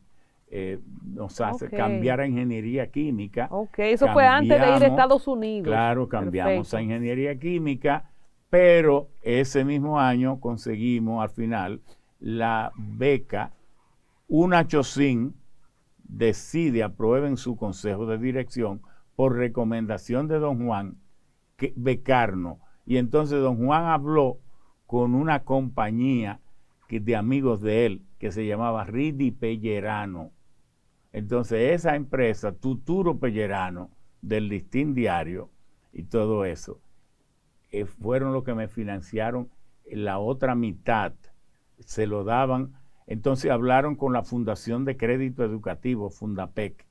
eh, nos hace cambiar a ingeniería química. Ok, eso fue antes de ir a Estados Unidos. Claro, cambiamos a ingeniería química pero ese mismo año conseguimos al final la beca, una Chocín decide, aprueben su consejo de dirección por recomendación de don Juan, que, becarnos. Y entonces don Juan habló con una compañía de amigos de él que se llamaba Ridi Pellerano. Entonces esa empresa, Tuturo Pellerano, del listín diario y todo eso, eh, fueron los que me financiaron eh, la otra mitad. Se lo daban. Entonces hablaron con la Fundación de Crédito Educativo, Fundapec,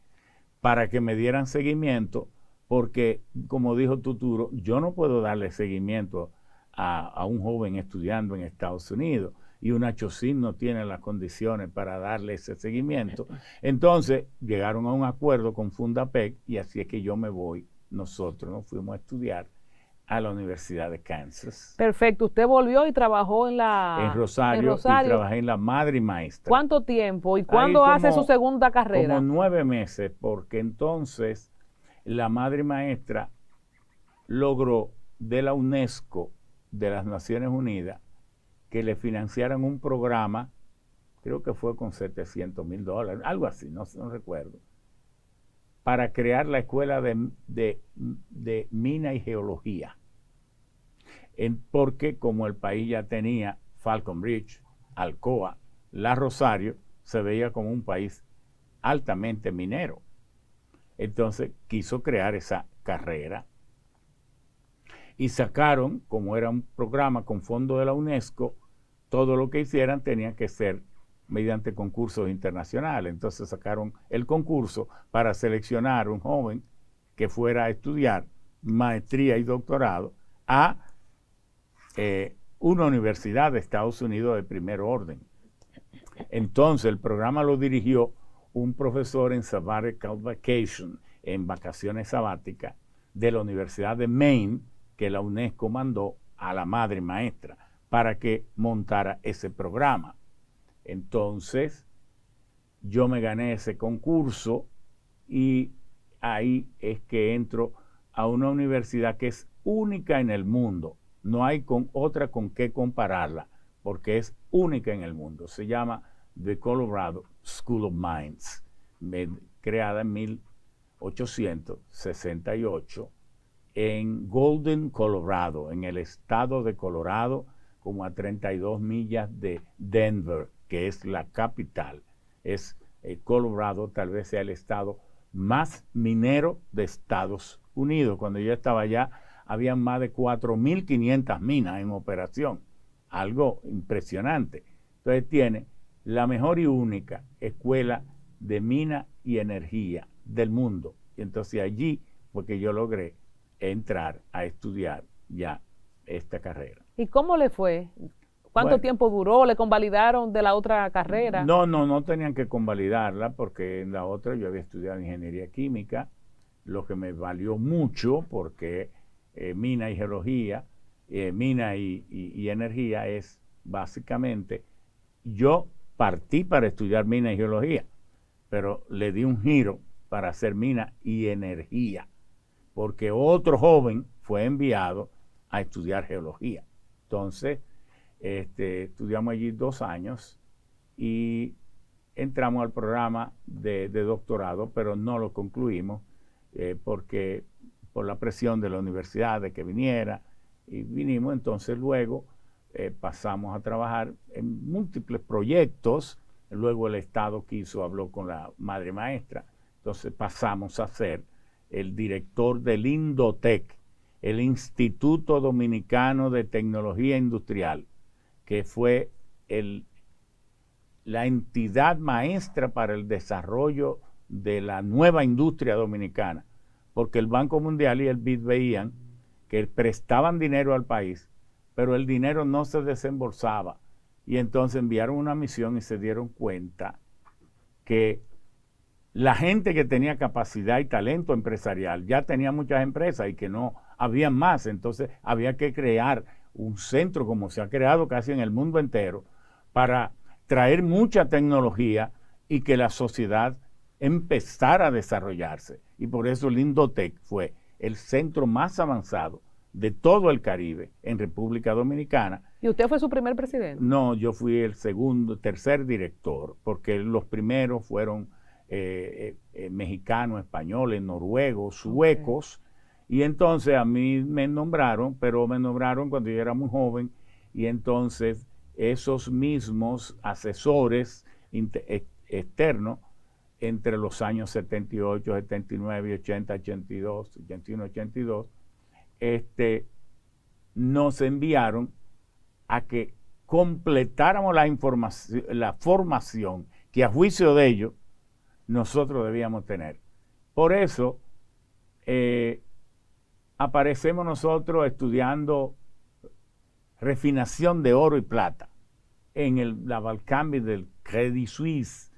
para que me dieran seguimiento, porque, como dijo Tuturo, yo no puedo darle seguimiento a, un joven estudiando en Estados Unidos y una Chocín no tiene las condiciones para darle ese seguimiento. Entonces llegaron a un acuerdo con Fundapec y así es que yo me voy. Nosotros nos fuimos a estudiar a la Universidad de Kansas. Perfecto, usted volvió y trabajó en la... En Rosario, y trabajé en la Madre Maestra. ¿Cuánto tiempo y cuándo hace su segunda carrera? Como nueve meses, porque entonces la Madre Maestra logró de la UNESCO, de las Naciones Unidas, que le financiaran un programa, creo que fue con 700 mil dólares, algo así, no, no recuerdo, para crear la escuela de, mina y geología. porque como el país ya tenía Falcon Bridge, Alcoa, La Rosario, se veía como un país altamente minero. Entonces quiso crear esa carrera y sacaron, como era un programa con fondo de la UNESCO, todo lo que hicieran tenía que ser mediante concursos internacionales. Entonces sacaron el concurso para seleccionar un joven que fuera a estudiar maestría y doctorado a eh, una universidad de Estados Unidos de primer orden. Entonces el programa lo dirigió un profesor en sabbatical vacation, en vacaciones sabáticas, de la Universidad de Maine, que la UNESCO mandó a la madre maestra para que montara ese programa. Entonces, yo me gané ese concurso y ahí es que entro a una universidad que es única en el mundo. No hay con otra con qué compararla, porque es única en el mundo. Se llama The Colorado School of Mines, creada en 1868 en Golden, Colorado, en el estado de Colorado, como a 32 millas de Denver, que es la capital, es eh, Colorado, tal vez sea el estado más minero de Estados Unidos. Cuando yo estaba allá, había más de 4.500 minas en operación, algo impresionante. Entonces tiene la mejor y única escuela de mina y energía del mundo. Y entonces allí fue que yo logré entrar a estudiar ya esta carrera. ¿Y cómo le fue ¿Cuánto tiempo duró? ¿Le convalidaron de la otra carrera? No, no, no tenían que convalidarla porque en la otra yo había estudiado ingeniería química, lo que me valió mucho porque eh, mina y geología, eh, mina y, y energía es básicamente, yo partí para estudiar mina y geología, pero le di un giro para hacer mina y energía, porque otro joven fue enviado a estudiar geología. Entonces, este, estudiamos allí dos años y entramos al programa de, doctorado, pero no lo concluimos eh, porque por la presión de la universidad de que viniera y vinimos, entonces luego eh, pasamos a trabajar en múltiples proyectos, luego el Estado quiso, habló con la madre maestra, entonces pasamos a ser el director del Indotec, el Instituto Dominicano de Tecnología Industrial que fue la entidad maestra para el desarrollo de la nueva industria dominicana, porque el Banco Mundial y el BID veían que prestaban dinero al país, pero el dinero no se desembolsaba. Y entonces enviaron una misión y se dieron cuenta que la gente que tenía capacidad y talento empresarial ya tenía muchas empresas y que no había más. Entonces había que crear un centro como se ha creado casi en el mundo entero para traer mucha tecnología y que la sociedad empezara a desarrollarse. Y por eso el Indotec fue el centro más avanzado de todo el Caribe en República Dominicana. ¿Y usted fue su primer presidente? No, yo fui el segundo, tercer director, porque los primeros fueron eh, eh, eh, mexicanos, españoles, noruegos, suecos, y entonces a mí me nombraron, pero me nombraron cuando yo era muy joven, y entonces esos mismos asesores e-, externos entre los años 78, 79, 80, 82, 81, 82, este, nos enviaron a que completáramos la, información, la formación que a juicio de ellos nosotros debíamos tener. Por eso, eh, aparecemos nosotros estudiando refinación de oro y plata en el, la del Credit Suisse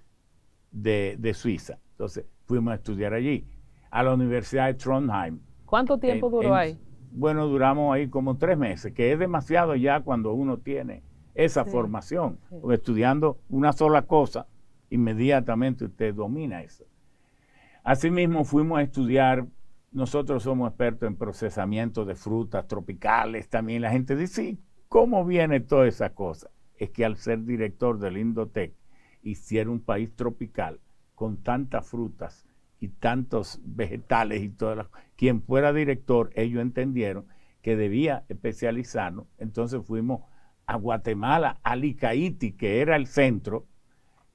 de, Suiza. Entonces fuimos a estudiar allí, a la Universidad de Trondheim. ¿Cuánto tiempo duró ahí? Bueno, duramos ahí como tres meses, que es demasiado ya cuando uno tiene esa formación, pues, estudiando una sola cosa, inmediatamente usted domina eso. Asimismo, fuimos a estudiar nosotros somos expertos en procesamiento de frutas tropicales también. La gente dice, ¿cómo viene toda esa cosa? Es que al ser director del Indotec hicieron un país tropical con tantas frutas y tantos vegetales y todas las quien fuera director, ellos entendieron que debía especializarnos. Entonces fuimos a Guatemala, a Licaiti, que era el centro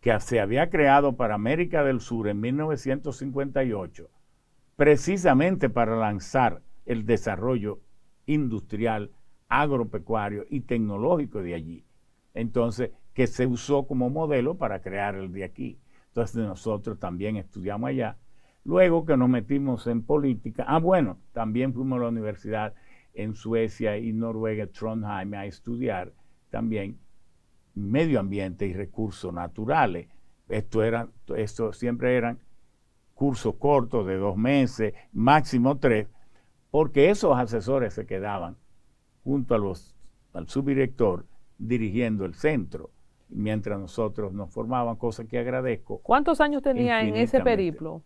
que se había creado para América del Sur en 1958 precisamente para lanzar el desarrollo industrial, agropecuario y tecnológico de allí. Entonces, que se usó como modelo para crear el de aquí. Entonces nosotros también estudiamos allá. Luego que nos metimos en política, ah bueno, también fuimos a la universidad en Suecia y Noruega, Trondheim, a estudiar también medio ambiente y recursos naturales. Esto, esto siempre eran cursos cortos de dos meses, máximo tres, porque esos asesores se quedaban junto a los, al subdirector dirigiendo el centro, mientras nosotros nos formaban, cosa que agradezco. ¿Cuántos años tenía en ese periplo?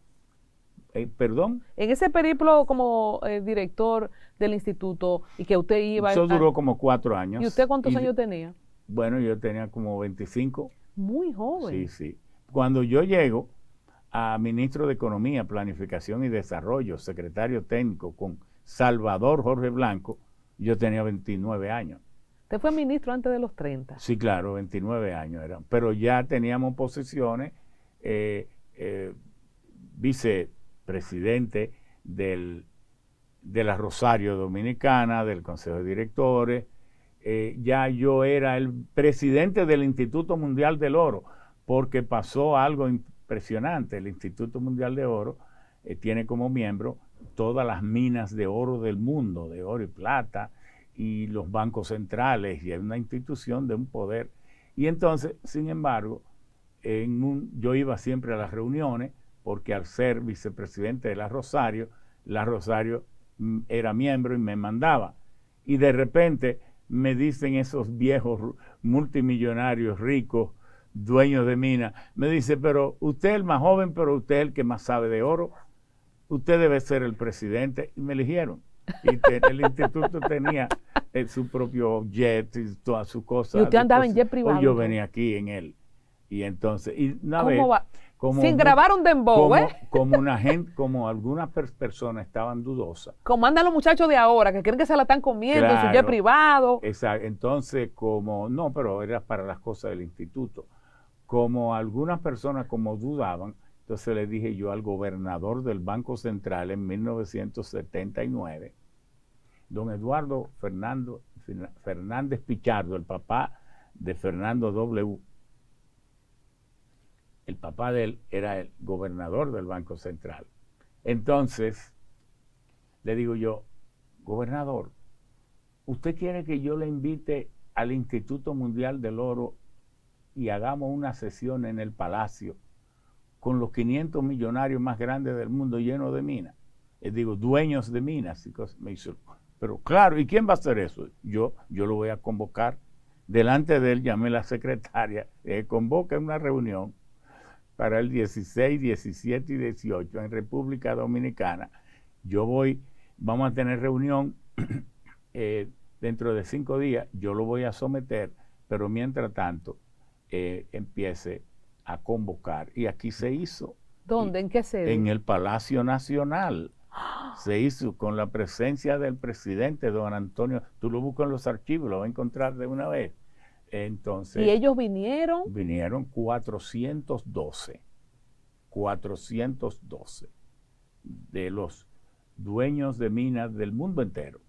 Eh, ¿Perdón? En ese periplo como eh, director del instituto y que usted iba... Eso duró como cuatro años. ¿Y usted cuántos años tenía? Bueno, yo tenía como 25. Muy joven. Sí, sí. Cuando yo llego, a ministro de Economía, Planificación y Desarrollo, secretario técnico con Salvador Jorge Blanco, yo tenía 29 años. ¿Te fue ministro antes de los 30? Sí, claro, 29 años eran. Pero ya teníamos posiciones, eh, eh, vicepresidente del, de la Rosario Dominicana, del Consejo de Directores. Eh, ya yo era el presidente del Instituto Mundial del Oro, porque pasó algo importante impresionante. El Instituto Mundial de Oro eh, tiene como miembro todas las minas de oro del mundo, de oro y plata, y los bancos centrales, y es una institución de un poder. Y entonces, sin embargo, en un, yo iba siempre a las reuniones, porque al ser vicepresidente de la Rosario, la Rosario mm, era miembro y me mandaba. Y de repente me dicen esos viejos multimillonarios ricos dueño de mina, me dice, pero usted el más joven, pero usted el que más sabe de oro, usted debe ser el presidente. Y me eligieron. Y el instituto tenía eh, su propio jet y todas sus cosas. ¿Y usted andaba en jet privado? yo venía aquí en él. Y entonces, y una vez... Sin grabar un dembow, como, ¿eh? Como una gente, como algunas personas estaban dudosas. Como andan los muchachos de ahora, que creen que se la están comiendo en su jet privado. Exacto. Entonces, como, no, pero era para las cosas del instituto como algunas personas como dudaban, entonces le dije yo al gobernador del Banco Central en 1979, don Eduardo Fernando, Fernández Pichardo, el papá de Fernando W. El papá de él era el gobernador del Banco Central. Entonces, le digo yo, gobernador, ¿usted quiere que yo le invite al Instituto Mundial del Oro y hagamos una sesión en el palacio con los 500 millonarios más grandes del mundo llenos de minas. Eh, digo, dueños de minas. Me pero claro, ¿y quién va a hacer eso? Yo, yo lo voy a convocar. Delante de él llamé a la secretaria, eh, convoca una reunión para el 16, 17 y 18 en República Dominicana. Yo voy, vamos a tener reunión eh, dentro de cinco días, yo lo voy a someter, pero mientras tanto, eh, empiece a convocar. Y aquí se hizo. ¿Dónde? ¿En qué sede? En el Palacio Nacional. Se hizo con la presencia del presidente, don Antonio. Tú lo buscas en los archivos, lo vas a encontrar de una vez. Entonces. ¿Y ellos vinieron? Vinieron 412. 412 de los dueños de minas del mundo entero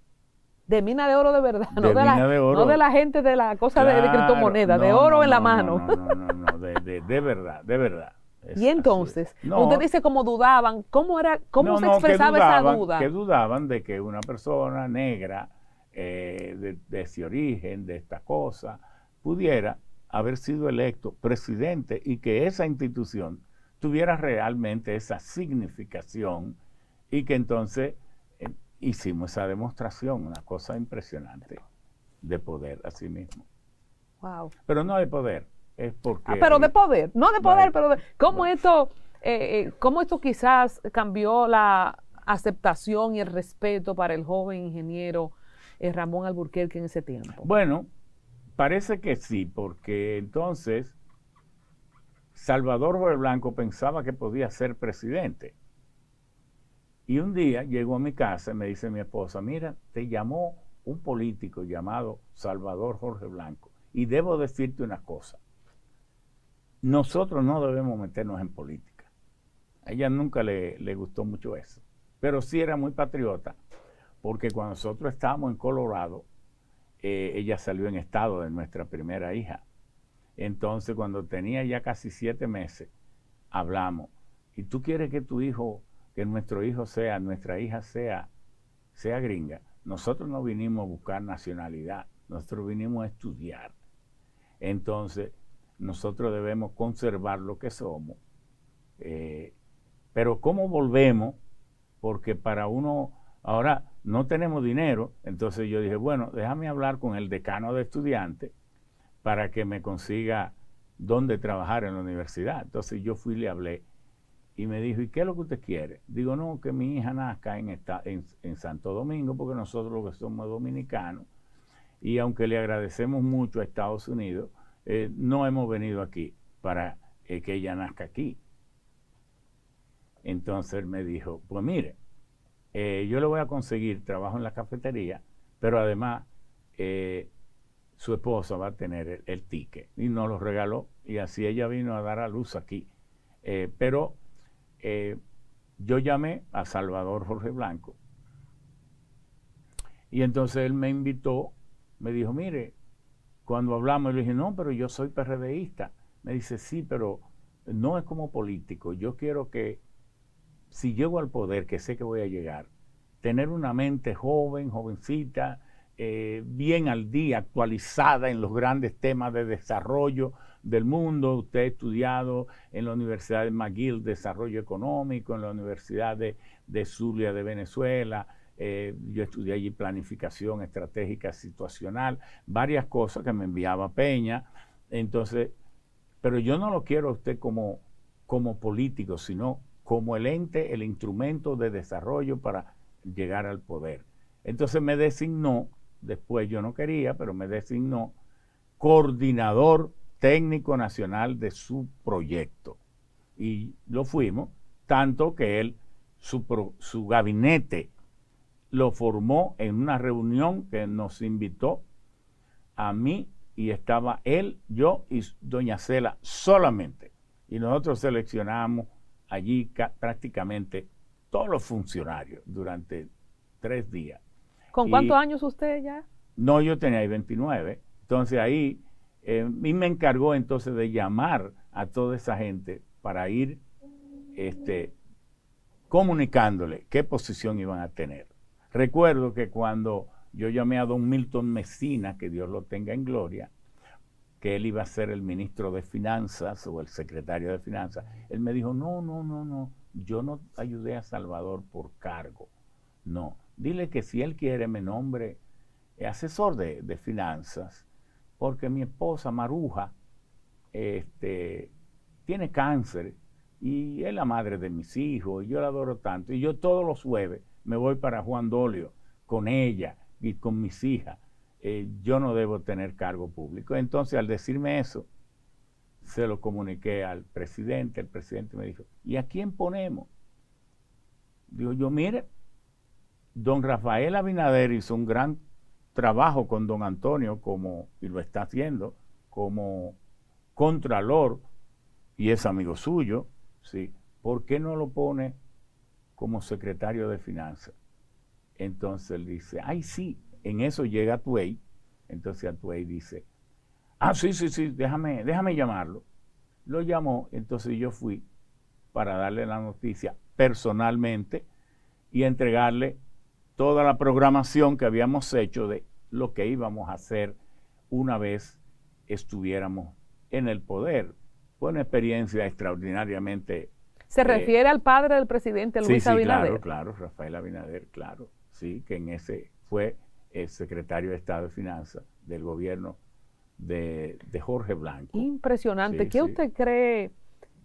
de mina de oro de verdad, no, de la, gente de la cosa de, criptomoneda, de oro en la mano. No, no, no, de, verdad, de verdad. y entonces, usted dice cómo dudaban, cómo era, cómo se expresaba esa duda. Que dudaban de que una persona negra eh, de, ese origen, de esta cosa, pudiera haber sido electo presidente y que esa institución tuviera realmente esa significación y que entonces hicimos esa demostración, una cosa impresionante de poder a sí mismo. Wow. Pero no de poder, es porque... Ah, pero de poder, no de poder, pero de, ¿cómo, esto, eh, eh, esto quizás cambió la aceptación y el respeto para el joven ingeniero eh, Ramón Alburquerque en ese tiempo? Bueno, parece que sí, porque entonces Salvador Blanco pensaba que podía ser presidente. Y un día llegó a mi casa y me dice mi esposa, mira, te llamó un político llamado Salvador Jorge Blanco. Y debo decirte una cosa, nosotros no debemos meternos en política. A ella nunca le, gustó mucho eso, pero sí era muy patriota, porque cuando nosotros estábamos en Colorado, eh, ella salió en estado de nuestra primera hija. Entonces, cuando tenía ya casi siete meses, hablamos. ¿Y tú quieres que tu hijo que nuestro hijo sea, nuestra hija sea, sea gringa. Nosotros no vinimos a buscar nacionalidad, nosotros vinimos a estudiar. Entonces, nosotros debemos conservar lo que somos. Eh, pero ¿cómo volvemos? Porque para uno, ahora no tenemos dinero, entonces yo dije, bueno, déjame hablar con el decano de estudiantes para que me consiga dónde trabajar en la universidad. Entonces yo fui y le hablé y me dijo, ¿y qué es lo que usted quiere? Digo, no, que mi hija nazca en, en, Santo Domingo, porque nosotros que somos dominicanos, y aunque le agradecemos mucho a Estados Unidos, eh, no hemos venido aquí para eh, que ella nazca aquí. Entonces me dijo, pues mire, eh, yo le voy a conseguir trabajo en la cafetería, pero además su esposa va a tener el, ticket. Y nos lo regaló, y así ella vino a dar a luz aquí. pero eh, yo llamé a Salvador Jorge Blanco y entonces él me invitó, me dijo, mire, cuando hablamos, le dije, no, pero yo soy PRDista. Me dice, sí, pero no es como político. Yo quiero que, si llego al poder, que sé que voy a llegar, tener una mente joven, jovencita, eh, bien al día, actualizada en los grandes temas de desarrollo, del mundo. Usted ha estudiado en la Universidad de McGill Desarrollo Económico, en la Universidad de, Zulia de Venezuela. Eh, yo estudié allí planificación estratégica situacional, varias cosas que me enviaba Peña. Entonces, pero yo no lo quiero usted como, como político, sino como el ente, el instrumento de desarrollo para llegar al poder. Entonces me designó, después yo no quería, pero me designó coordinador técnico nacional de su proyecto. Y lo fuimos, tanto que él, su, su gabinete, lo formó en una reunión que nos invitó a mí y estaba él, yo y doña Cela solamente. Y nosotros seleccionamos allí prácticamente todos los funcionarios durante tres días. ¿Con cuántos años usted ya? No, yo tenía ahí 29. Entonces ahí y eh, me encargó entonces de llamar a toda esa gente para ir este, comunicándole qué posición iban a tener. Recuerdo que cuando yo llamé a don Milton Messina, que Dios lo tenga en gloria, que él iba a ser el ministro de Finanzas o el secretario de Finanzas, él me dijo, no, no, no, no, yo no ayudé a Salvador por cargo, no. Dile que si él quiere me nombre asesor de finanzas porque mi esposa Maruja este, tiene cáncer y es la madre de mis hijos, y yo la adoro tanto. Y yo todos los jueves me voy para Juan Dolio con ella y con mis hijas. Eh, yo no debo tener cargo público. Entonces, al decirme eso, se lo comuniqué al presidente. El presidente me dijo, ¿y a quién ponemos? Digo yo, mire, don Rafael Abinader hizo un gran trabajo con don Antonio como, y lo está haciendo, como contralor y es amigo suyo, ¿sí? ¿por qué no lo pone como secretario de finanzas? Entonces él dice, ay sí, en eso llega Tuey. Entonces Tuey dice, ah, sí, sí, sí, déjame, déjame llamarlo. Lo llamó, entonces yo fui para darle la noticia personalmente y entregarle toda la programación que habíamos hecho de lo que íbamos a hacer una vez estuviéramos en el poder. Fue una experiencia extraordinariamente... ¿Se eh, refiere al padre del presidente Luis sí, sí, Claro, claro, Rafael Abinader, claro, sí, que en ese fue el secretario de Estado de Finanzas del gobierno de, Jorge Blanco. Impresionante. ¿Qué usted cree,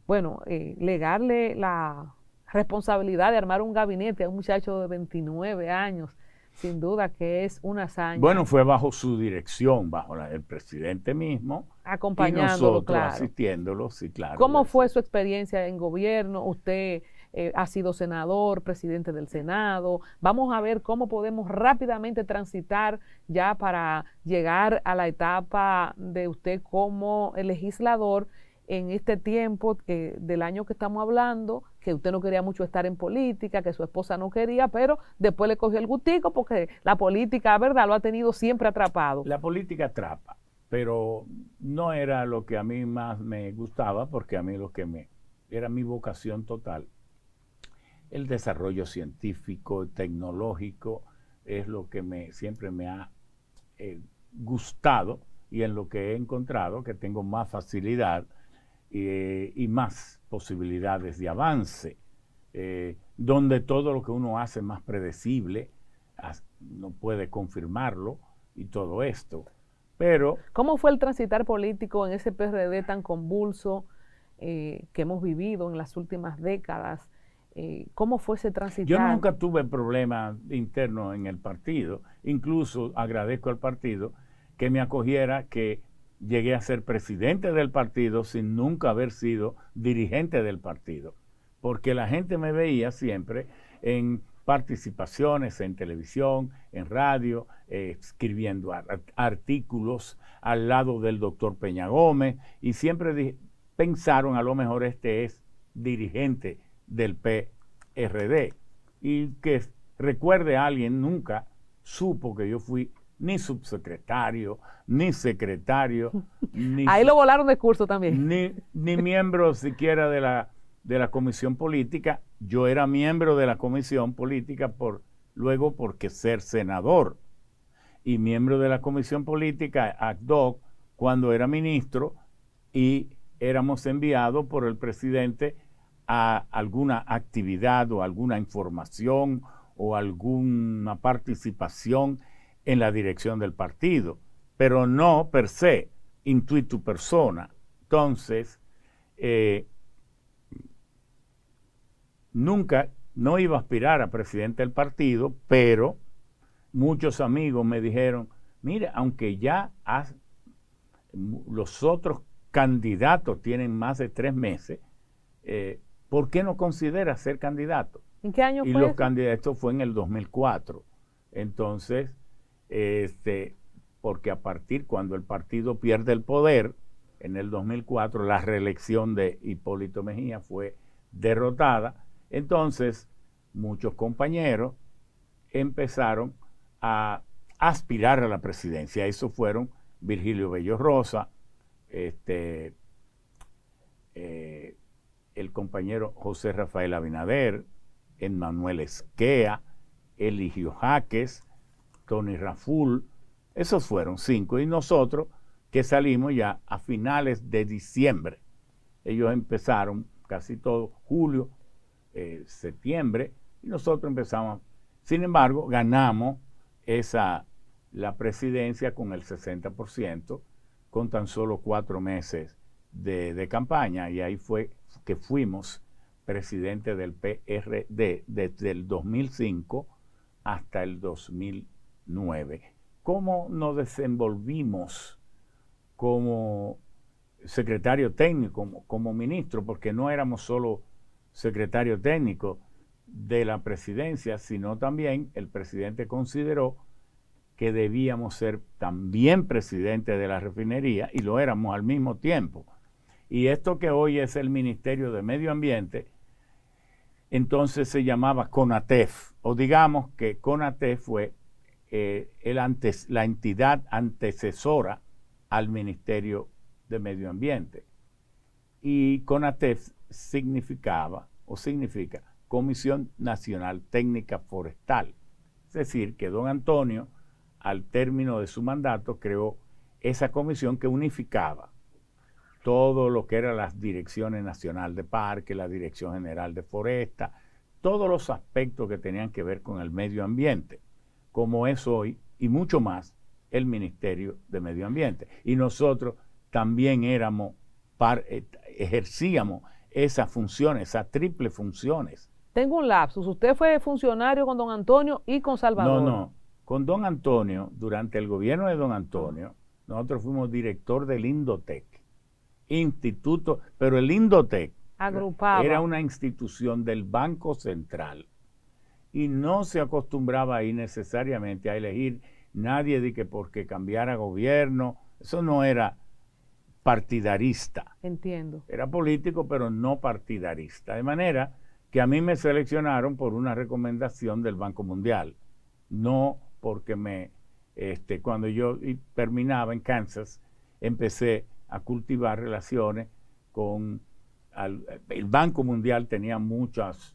bueno, eh, legarle la responsabilidad de armar un gabinete a un muchacho de 29 años, sin duda que es una hazaña. Bueno, fue bajo su dirección, bajo el presidente mismo. Acompañándolo, y nosotros claro. asistiéndolo, sí, claro. ¿Cómo fue su experiencia en gobierno? Usted eh, ha sido senador, presidente del Senado. Vamos a ver cómo podemos rápidamente transitar ya para llegar a la etapa de usted como legislador en este tiempo eh, del año que estamos hablando, que usted no quería mucho estar en política, que su esposa no quería, pero después le cogió el gustico porque la política, ¿verdad?, lo ha tenido siempre atrapado. La política atrapa, pero no era lo que a mí más me gustaba, porque a mí lo que me era mi vocación total. El desarrollo científico, tecnológico, es lo que me, siempre me ha eh, gustado y en lo que he encontrado que tengo más facilidad eh, y más posibilidades de avance, eh, donde todo lo que uno hace es más predecible, no puede confirmarlo y todo esto. Pero, ¿Cómo fue el transitar político en ese PRD tan convulso eh, que hemos vivido en las últimas décadas? ¿Cómo fue ese transitar? Yo nunca tuve problemas internos en el partido. Incluso agradezco al partido que me acogiera, que llegué a ser presidente del partido sin nunca haber sido dirigente del partido, porque la gente me veía siempre en participaciones en televisión, en radio, eh, escribiendo artículos al lado del doctor Peña Gómez y siempre pensaron a lo mejor este es dirigente del PRD y que recuerde alguien nunca supo que yo fui ni subsecretario, ni secretario. Ahí lo volaron de curso también. Ni, ni miembro siquiera de la, de la comisión política. Yo era miembro de la comisión política por luego porque ser senador y miembro de la comisión política hoc cuando era ministro y éramos enviados por el presidente a alguna actividad o alguna información o alguna participación en la dirección del partido, pero no per se, intuitu persona. Entonces, eh, nunca, no iba a aspirar a presidente del partido, pero muchos amigos me dijeron, mire, aunque ya los otros candidatos tienen más de tres meses, eh, ¿por qué no consideras ser candidato? ¿En qué año y fue? Y los candidatos fue en el 2004. Entonces, este, porque a partir cuando el partido pierde el poder, en el 2004 la reelección de Hipólito Mejía fue derrotada, entonces muchos compañeros empezaron a aspirar a la presidencia. Eso fueron Virgilio Bello Rosa, este, eh, el compañero José Rafael Abinader, Emmanuel Esquea, Eligio Jaques, Tony Raful, esos fueron cinco. Y nosotros que salimos ya a finales de diciembre. Ellos empezaron casi todo julio, eh, septiembre, y nosotros empezamos. Sin embargo, ganamos esa, la presidencia con el 60%, con tan solo cuatro meses de, campaña, y ahí fue que fuimos presidente del PRD desde el 2005 hasta el 2000 ¿Cómo nos desenvolvimos como secretario técnico, como, como ministro? Porque no éramos solo secretario técnico de la presidencia, sino también el presidente consideró que debíamos ser también presidente de la refinería y lo éramos al mismo tiempo. Y esto que hoy es el Ministerio de Medio Ambiente, entonces se llamaba CONATEF, o digamos que CONATEF fue eh, el antes, la entidad antecesora al Ministerio de Medio Ambiente. Y CONATEF significaba o significa Comisión Nacional Técnica Forestal. Es decir, que don Antonio, al término de su mandato, creó esa comisión que unificaba todo lo que eran las direcciones nacional de parque, la dirección general de foresta, todos los aspectos que tenían que ver con el medio ambiente como es hoy y mucho más el Ministerio de Medio Ambiente. Y nosotros también éramos, eh, ejercíamos esas funciones, esas triples funciones. Tengo un lapsus. Usted fue funcionario con don Antonio y con Salvador. No, no. Con don Antonio, durante el gobierno de don Antonio, nosotros fuimos director del Indotec, instituto, pero el Indotec era una institución del Banco Central y no se acostumbraba ahí necesariamente a elegir nadie de que porque cambiara gobierno, eso no era partidarista. Entiendo. Era político, pero no partidarista. De manera que a mí me seleccionaron por una recomendación del Banco Mundial, no porque me, este, cuando yo terminaba en Kansas, empecé a cultivar relaciones con, el Banco Mundial tenía muchas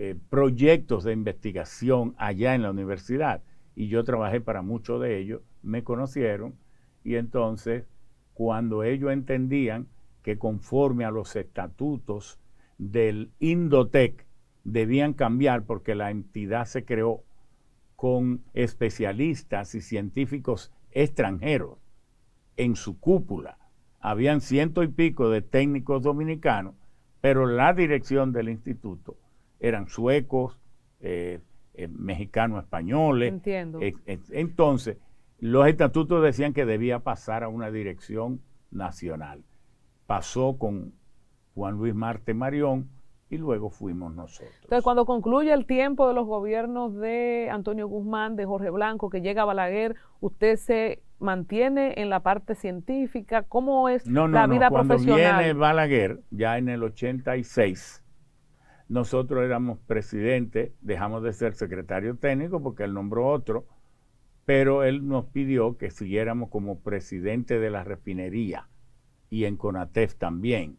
eh, proyectos de investigación allá en la universidad y yo trabajé para muchos de ellos, me conocieron y entonces cuando ellos entendían que conforme a los estatutos del Indotec debían cambiar porque la entidad se creó con especialistas y científicos extranjeros en su cúpula. Habían ciento y pico de técnicos dominicanos, pero la dirección del instituto eran suecos, eh, eh, mexicanos, españoles. Entiendo. Eh, entonces, los estatutos decían que debía pasar a una dirección nacional. Pasó con Juan Luis Marte Marión y luego fuimos nosotros. Entonces, cuando concluye el tiempo de los gobiernos de Antonio Guzmán, de Jorge Blanco, que llega Balaguer, usted se mantiene en la parte científica, ¿cómo es la vida profesional? Cuando viene Balaguer, ya en el 86, nosotros éramos presidente, dejamos de ser secretario técnico porque él nombró otro, pero él nos pidió que siguiéramos como presidente de la refinería y en CONATEF también.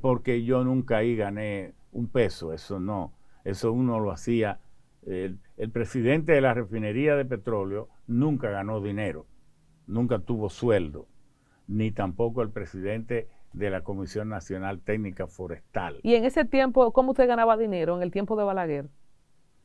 porque yo nunca ahí gané un peso, eso no, eso uno lo hacía. El, el presidente de la refinería de petróleo nunca ganó dinero, nunca tuvo sueldo, ni tampoco el presidente de la Comisión Nacional Técnica Forestal. ¿Y en ese tiempo cómo usted ganaba dinero, en el tiempo de Balaguer?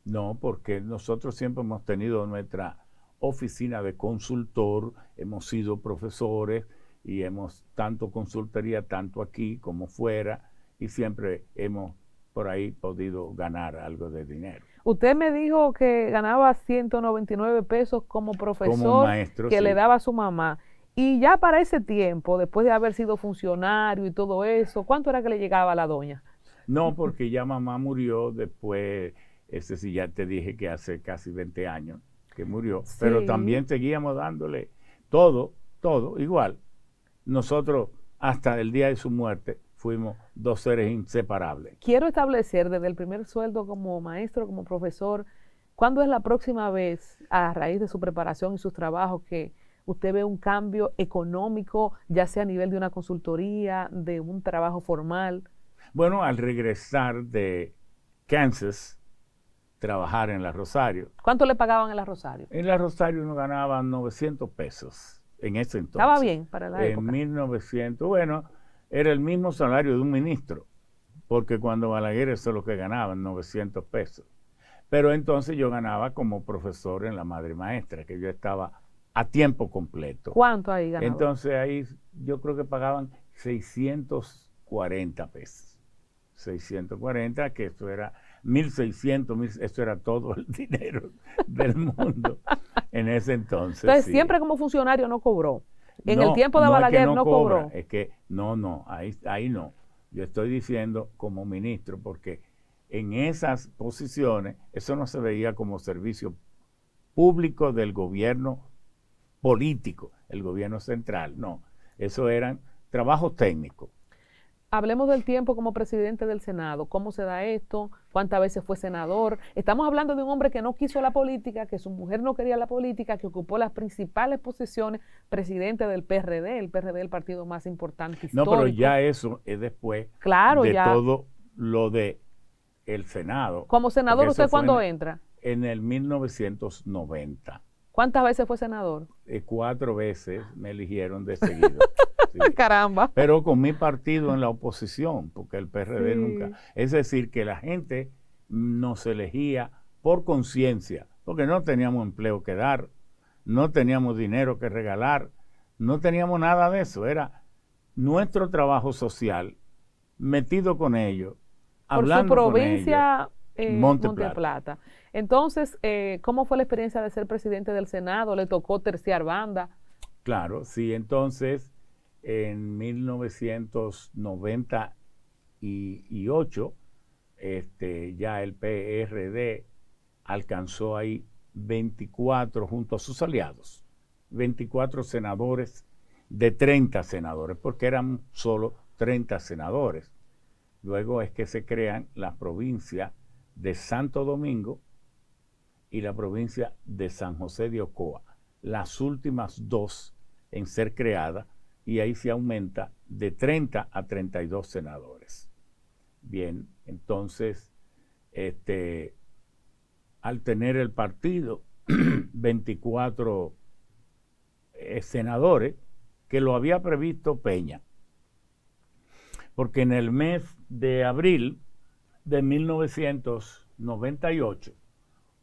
No, porque nosotros siempre hemos tenido nuestra oficina de consultor, hemos sido profesores y hemos tanto consultoría, tanto aquí como fuera, y siempre hemos por ahí podido ganar algo de dinero. Usted me dijo que ganaba 199 pesos como profesor que le daba a su mamá. Y ya para ese tiempo, después de haber sido funcionario y todo eso, ¿cuánto era que le llegaba a la doña? No, porque ya mamá murió después, ese sí ya te dije que hace casi 20 años que murió, pero también seguíamos dándole todo, todo igual. Nosotros hasta el día de su muerte fuimos dos seres inseparables. Quiero establecer desde el primer sueldo como maestro, como profesor, ¿cuándo es la próxima vez a raíz de su preparación y sus trabajos que usted ve un cambio económico, ya sea a nivel de una consultoría, de un trabajo formal. Bueno, al regresar de Kansas, trabajar en la Rosario. ¿Cuánto le pagaban en la Rosario? En la Rosario uno ganaba 900 pesos en ese entonces. Estaba bien para la en En 1900, bueno, era el mismo salario de un ministro, porque cuando Balaguer eso es lo que ganaban, 900 pesos. Pero entonces yo ganaba como profesor en la Madre Maestra, que yo estaba a tiempo completo. ¿Cuánto ahí ganaban? Entonces ahí yo creo que pagaban 640 pesos. 640, que esto era 1600, eso esto era todo el dinero del mundo en ese entonces. Entonces siempre como funcionario no cobró. En el tiempo de Balaguer no, cobró. Es que no, no, ahí, ahí no. Yo estoy diciendo como ministro, porque en esas posiciones eso no se veía como servicio público del gobierno político, el gobierno central, no, eso eran trabajos técnicos. Hablemos del tiempo como presidente del Senado, cómo se da esto, cuántas veces fue senador. Estamos hablando de un hombre que no quiso la política, que su mujer no quería la política, que ocupó las principales posiciones, presidente del PRD, el PRD el partido más importante. Histórico. No, pero ya eso es después claro, de todo lo de el Senado. Como senador, ¿usted cuándo entra? En el 1990. ¿Cuántas veces fue senador? Eh, cuatro veces me eligieron de seguido. Caramba. Pero con mi partido en la oposición, porque el PRD nunca. Es decir, que la gente nos elegía por conciencia, porque no teníamos empleo que dar, no teníamos dinero que regalar, no teníamos nada de eso. Era nuestro trabajo social metido con ellos, por su provincia, en eh, Plata. Monte Plata. Entonces, eh, ¿cómo fue la experiencia de ser presidente del Senado? ¿Le tocó terciar banda? Claro, sí, entonces, en 1998, este, ya el PRD alcanzó ahí 24 junto a sus aliados, 24 senadores de 30 senadores, porque eran solo 30 senadores. Luego es que se crean las provincias de Santo Domingo y la provincia de San José de Ocoa, las últimas dos en ser creadas, y ahí se aumenta de 30 a 32 senadores. Bien, entonces, este, al tener el partido 24 eh, senadores, que lo había previsto Peña, porque en el mes de abril de 1998,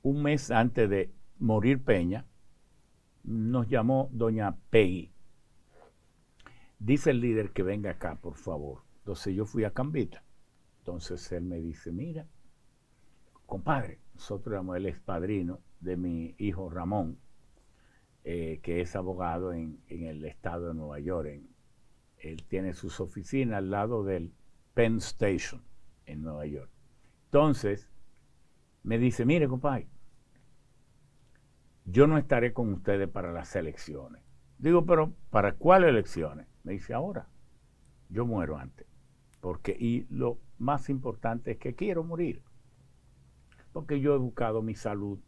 un mes antes de morir Peña, nos llamó doña Peggy. Dice el líder que venga acá, por favor. Entonces yo fui a Cambita. Entonces él me dice, mira, compadre, nosotros éramos el padrino de mi hijo Ramón, eh, que es abogado en, el estado de Nueva York. él tiene sus oficinas al lado del Penn Station en Nueva York. Entonces, me dice, mire, compadre, yo no estaré con ustedes para las elecciones. Digo, pero ¿para cuáles elecciones? Me dice, ahora, yo muero antes. Porque, y lo más importante es que quiero morir. Porque yo he buscado mi salud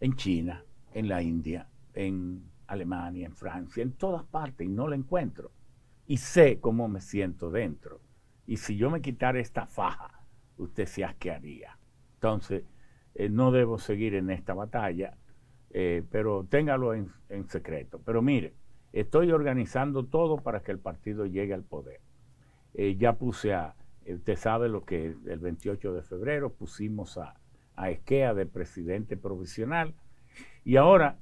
en China, en la India, en Alemania, en Francia, en todas partes, y no la encuentro. Y sé cómo me siento dentro. Y si yo me quitara esta faja, usted se asquearía. Entonces, eh, no debo seguir en esta batalla eh, pero téngalo en, secreto. Pero mire, estoy organizando todo para que el partido llegue al poder. Eh, ya puse a, usted sabe lo que el 28 de febrero pusimos a, a Esquea de presidente provisional. Y ahora,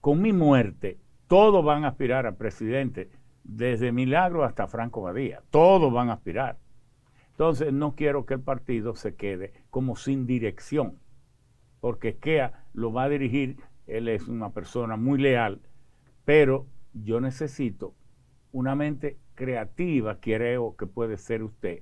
con mi muerte, todos van a aspirar a presidente, desde Milagro hasta Franco Badía, todos van a aspirar. Entonces, no quiero que el partido se quede como sin dirección, porque Esquea lo va a dirigir él es una persona muy leal, pero yo necesito una mente creativa, creo que puede ser usted.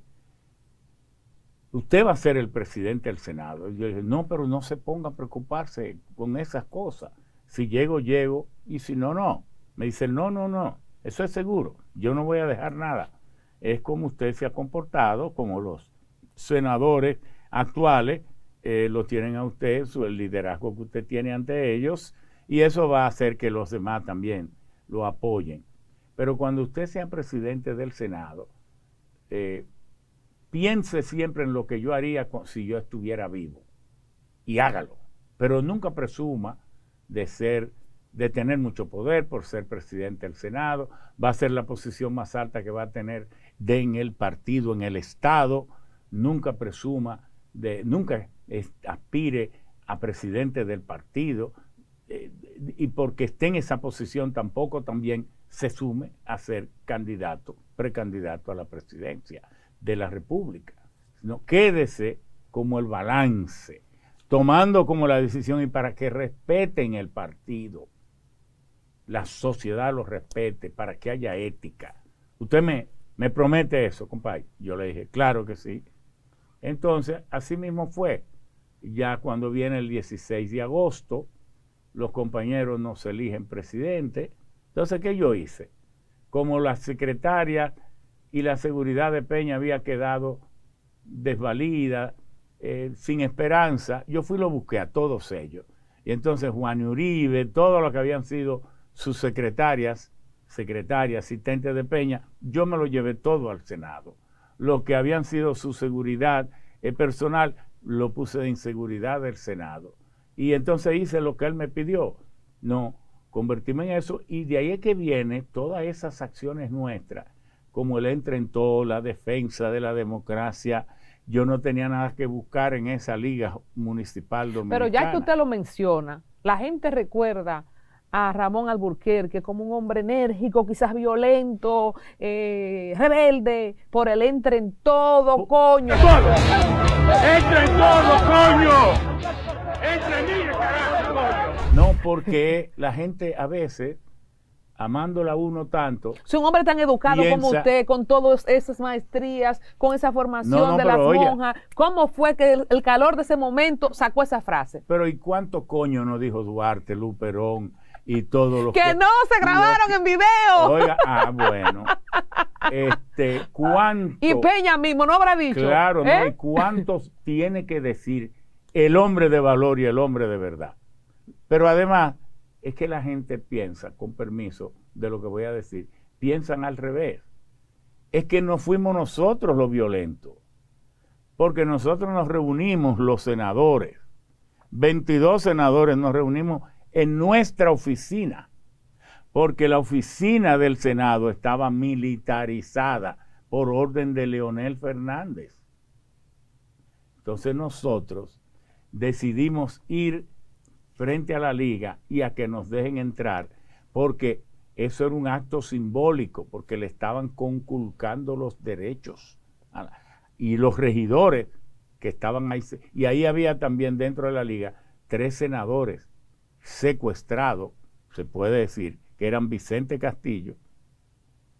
Usted va a ser el presidente del Senado. Y yo dije, no, pero no se ponga a preocuparse con esas cosas. Si llego, llego, y si no, no. Me dice, no, no, no, eso es seguro, yo no voy a dejar nada. Es como usted se ha comportado, como los senadores actuales, eh, lo tienen a usted, el liderazgo que usted tiene ante ellos, y eso va a hacer que los demás también lo apoyen. Pero cuando usted sea presidente del Senado, eh, piense siempre en lo que yo haría si yo estuviera vivo y hágalo. Pero nunca presuma de ser, de tener mucho poder por ser presidente del Senado. Va a ser la posición más alta que va a tener de en el partido, en el Estado. Nunca presuma nunca aspire a presidente del partido eh, y porque esté en esa posición tampoco también se sume a ser candidato, precandidato a la presidencia de la República. sino quédese como el balance, tomando como la decisión y para que respeten el partido, la sociedad lo respete, para que haya ética. Usted me, me promete eso, compadre. Yo le dije, claro que sí. Entonces, así mismo fue. Ya cuando viene el 16 de agosto, los compañeros nos eligen presidente. Entonces, ¿qué yo hice? Como la secretaria y la seguridad de Peña había quedado desvalida, eh, sin esperanza, yo fui y lo busqué a todos ellos. Y entonces Juan Uribe, todos los que habían sido sus secretarias, secretaria, asistentes de Peña, yo me lo llevé todo al Senado lo que habían sido su seguridad eh, personal, lo puse de inseguridad del Senado. Y entonces hice lo que él me pidió. No, convertíme en eso. Y de ahí es que viene todas esas acciones nuestras, como el todo la defensa de la democracia. Yo no tenía nada que buscar en esa liga municipal dominicana. Pero ya que usted lo menciona, la gente recuerda a Ramón Alburquerque como un hombre enérgico, quizás violento, eh, rebelde, por el entre oh. en todo, coño. entre en todo, coño! entre en carajo, coño! No, porque la gente a veces amándola uno tanto. Si un hombre tan educado como usted, con todas esas maestrías, con esa formación de las monjas, ¿cómo fue que el, calor de ese momento sacó esa frase? Pero ¿y cuánto coño no dijo Duarte, Luperón, y todos que, no se grabaron en video. Oiga, ah, bueno. Este, ¿cuánto? Y Peña mismo no habrá dicho. Claro, ¿no? ¿eh? cuántos tiene que decir el hombre de valor y el hombre de verdad? Pero además, es que la gente piensa, con permiso de lo que voy a decir, piensan al revés. Es que no fuimos nosotros los violentos, porque nosotros nos reunimos los senadores, 22 senadores nos reunimos en nuestra oficina, porque la oficina del Senado estaba militarizada por orden de Leonel Fernández. Entonces nosotros decidimos ir frente a la liga y a que nos dejen entrar, porque eso era un acto simbólico, porque le estaban conculcando los derechos. y los regidores que estaban ahí, y ahí había también dentro de la liga tres senadores secuestrado, se puede decir, que eran Vicente Castillo,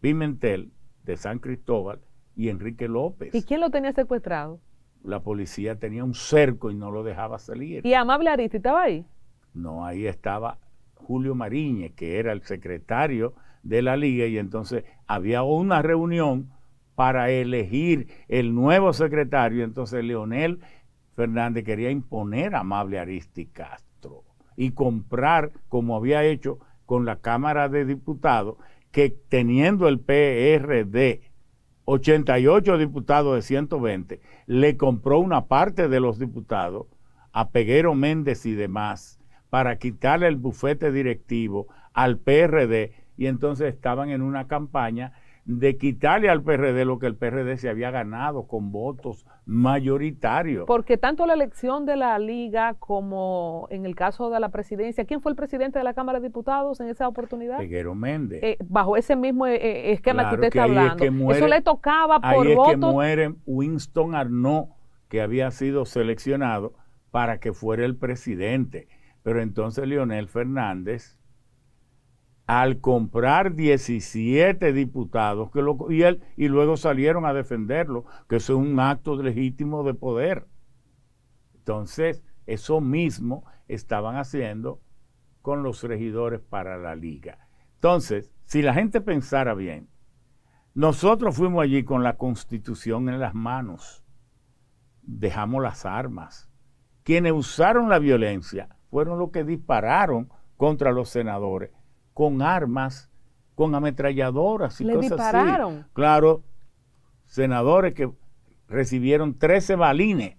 Pimentel de San Cristóbal y Enrique López. ¿Y quién lo tenía secuestrado? La policía tenía un cerco y no lo dejaba salir. ¿Y Amable Aristi estaba ahí? No, ahí estaba Julio Mariñez, que era el secretario de la liga, y entonces había una reunión para elegir el nuevo secretario. Entonces Leonel Fernández quería imponer a Amable Aristi Castro y comprar, como había hecho con la Cámara de Diputados, que teniendo el PRD 88 diputados de 120, le compró una parte de los diputados a Peguero Méndez y demás para quitarle el bufete directivo al PRD y entonces estaban en una campaña de quitarle al PRD lo que el PRD se había ganado con votos mayoritarios. Porque tanto la elección de la Liga como en el caso de la presidencia, ¿quién fue el presidente de la Cámara de Diputados en esa oportunidad? Figueroa Méndez. Eh, bajo ese mismo eh, eh, esquema que usted está hablando. muere, Eso le tocaba por ahí que muere Winston Arnaud, que había sido seleccionado para que fuera el presidente. Pero entonces Lionel Fernández al comprar 17 diputados que lo, y luego salieron a defenderlo, que eso es un acto legítimo de poder. Entonces, eso mismo estaban haciendo con los regidores para la liga. Entonces, si la gente pensara bien, nosotros fuimos allí con la constitución en las manos, dejamos las armas. Quienes usaron la violencia fueron los que dispararon contra los senadores con armas, con ametralladoras y Le cosas dispararon. así. Claro, senadores que recibieron 13 balines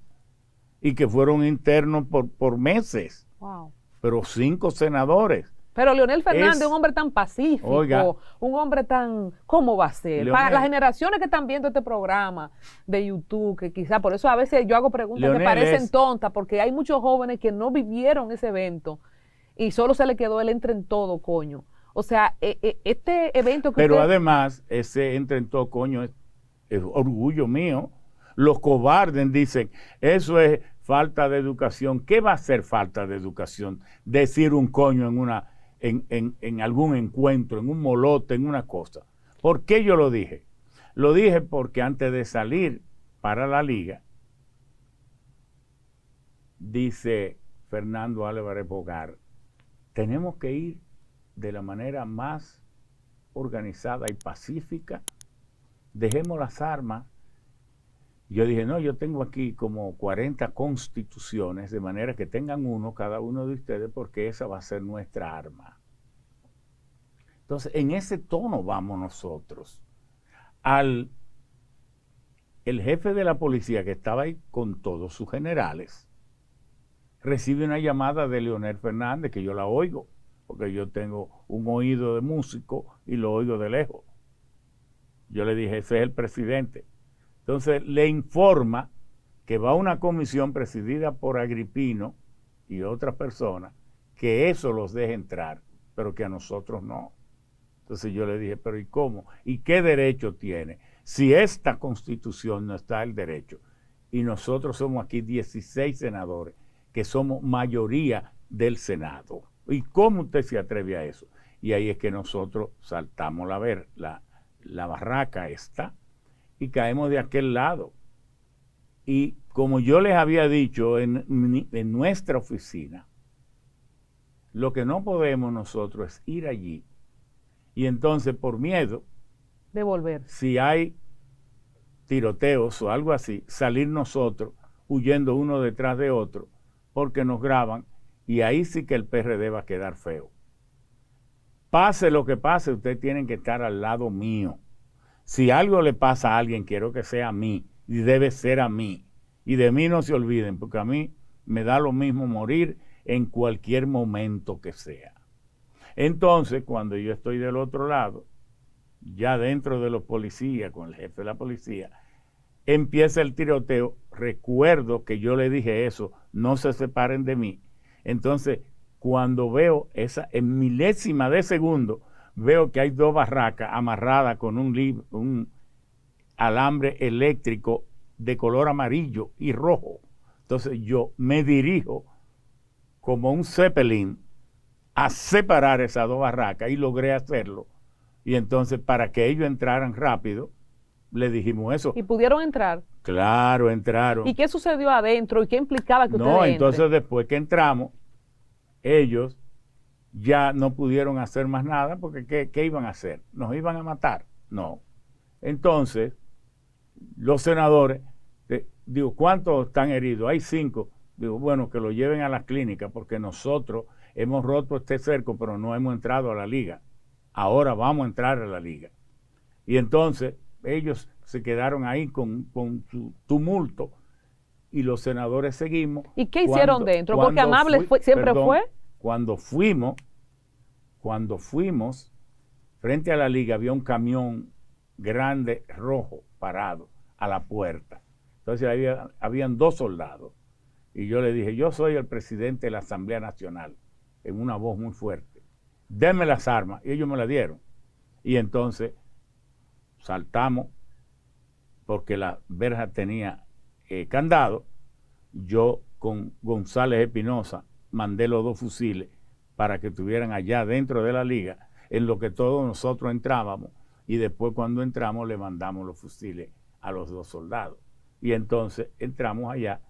y que fueron internos por, meses. Wow. Pero cinco senadores. Pero Leonel Fernández, un hombre tan pacífico, un hombre tan... ¿Cómo va a ser? Para las generaciones que están viendo este programa de YouTube, que quizá por eso a veces yo hago preguntas que parecen tontas, porque hay muchos jóvenes que no vivieron ese evento y solo se le quedó el entre en todo, coño. O sea, e, e, este evento que... Pero además, ese entre en todo, coño, es, es orgullo mío. Los cobardes dicen, eso es falta de educación. ¿Qué va a ser falta de educación? Decir un coño en, una, en, en algún encuentro, en un molote, en una cosa. ¿Por qué yo lo dije? Lo dije porque antes de salir para la liga, dice Fernando Álvarez Bogar, tenemos que ir de la manera más organizada y pacífica. Dejemos las armas. Yo dije, no, yo tengo aquí como 40 constituciones, de manera que tengan uno cada uno de ustedes, porque esa va a ser nuestra arma. Entonces, en ese tono vamos nosotros. Al el jefe de la policía que estaba ahí con todos sus generales, recibe una llamada de Leonel Fernández, que yo la oigo, porque yo tengo un oído de músico y lo oigo de lejos. Yo le dije, ese es el presidente. Entonces le informa que va una comisión presidida por Agripino y otras personas, que eso los deja entrar, pero que a nosotros no. Entonces yo le dije, pero ¿y cómo? ¿Y qué derecho tiene? Si esta constitución no está el derecho, y nosotros somos aquí 16 senadores, que somos mayoría del Senado. ¿Y cómo usted se atreve a eso? Y ahí es que nosotros saltamos la, ver, la, barraca esta y caemos de aquel lado. Y como yo les había dicho en, en nuestra oficina, lo que no podemos nosotros es ir allí y entonces por miedo de volver. Si hay tiroteos o algo así, salir nosotros huyendo uno detrás de otro porque nos graban y ahí sí que el PRD va a quedar feo. Pase lo que pase, ustedes tienen que estar al lado mío. Si algo le pasa a alguien, quiero que sea a mí y debe ser a mí. Y de mí no se olviden, porque a mí me da lo mismo morir en cualquier momento que sea. Entonces, cuando yo estoy del otro lado, ya dentro de los policías, con el jefe de la policía, empieza el tiroteo. Recuerdo que yo le dije eso, no se separen de mí. Entonces, cuando veo esa en milésima de segundo, veo que hay dos barracas amarradas con un, un alambre eléctrico de color amarillo y rojo. Entonces yo me dirijo como un zeppelin a separar esas dos barracas y logré hacerlo. Y entonces para que ellos entraran rápido, le dijimos eso. ¿Y pudieron entrar? Claro, entraron. ¿Y qué sucedió adentro? ¿Y qué implicaba que no, ustedes No, entonces después que entramos, ellos ya no pudieron hacer más nada porque ¿qué, iban a hacer? ¿Nos iban a matar? No. Entonces, los senadores, eh, digo, ¿cuántos están heridos? Hay cinco. Digo, bueno, que lo lleven a la clínica, porque nosotros hemos roto este cerco, pero no hemos entrado a la liga. Ahora vamos a entrar a la liga. Y entonces, ellos se quedaron ahí con, su tumulto y los senadores seguimos. ¿Y qué hicieron dentro? Porque Amable siempre fue. Cuando fuimos, cuando fuimos, frente a la liga había un camión grande rojo parado a la puerta. Entonces había, habían dos soldados. Y yo le dije, yo soy el presidente de la Asamblea Nacional, en una voz muy fuerte. denme las armas. Y ellos me las dieron. Y entonces saltamos porque la verja tenía eh, candado. Yo con González Espinosa mandé los dos fusiles para que estuvieran allá dentro de la liga, en lo que todos nosotros entrábamos, y después cuando entramos le mandamos los fusiles a los dos soldados. Y entonces entramos allá.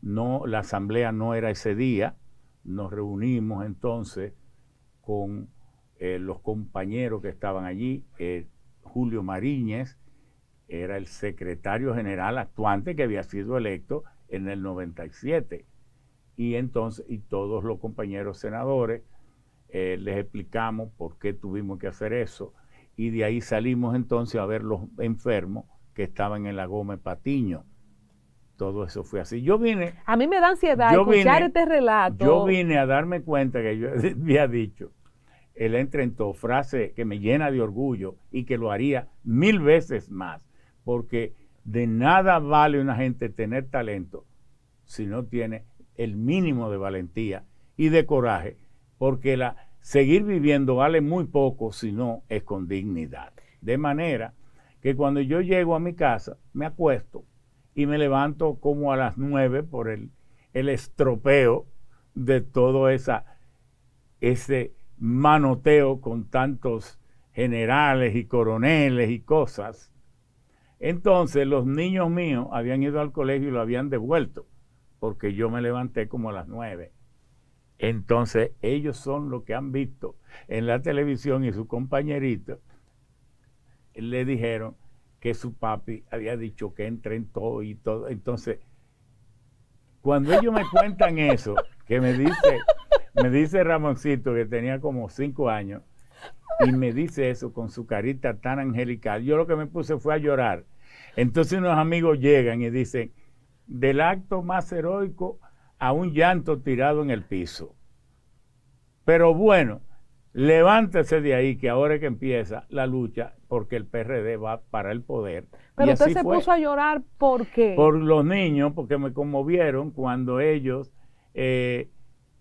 No, la asamblea no era ese día. Nos reunimos entonces con eh, los compañeros que estaban allí. Eh, Julio Mariñez, era el secretario general actuante que había sido electo en el 97. Y entonces, y todos los compañeros senadores, eh, les explicamos por qué tuvimos que hacer eso. Y de ahí salimos entonces a ver los enfermos que estaban en la Gómez Patiño. Todo eso fue así. Yo vine. A mí me da ansiedad escuchar este relato. Yo vine a darme cuenta que yo había dicho él todo, frase que me llena de orgullo y que lo haría mil veces más, porque de nada vale una gente tener talento si no tiene el mínimo de valentía y de coraje, porque la, seguir viviendo vale muy poco si no es con dignidad. De manera que cuando yo llego a mi casa, me acuesto y me levanto como a las nueve por el, el estropeo de todo esa, ese manoteo con tantos generales y coroneles y cosas. Entonces los niños míos habían ido al colegio y lo habían devuelto, porque yo me levanté como a las nueve. Entonces ellos son los que han visto en la televisión y su compañerito le dijeron que su papi había dicho que entren todo y todo. Entonces, cuando ellos me cuentan eso, que me dice, me dice Ramoncito que tenía como cinco años y me dice eso con su carita tan angelical. Yo lo que me puse fue a llorar. Entonces unos amigos llegan y dicen, del acto más heroico a un llanto tirado en el piso. Pero bueno, levántese de ahí que ahora es que empieza la lucha porque el PRD va para el poder. Pero y usted se puso a llorar por qué? Por los niños, porque me conmovieron cuando ellos eh,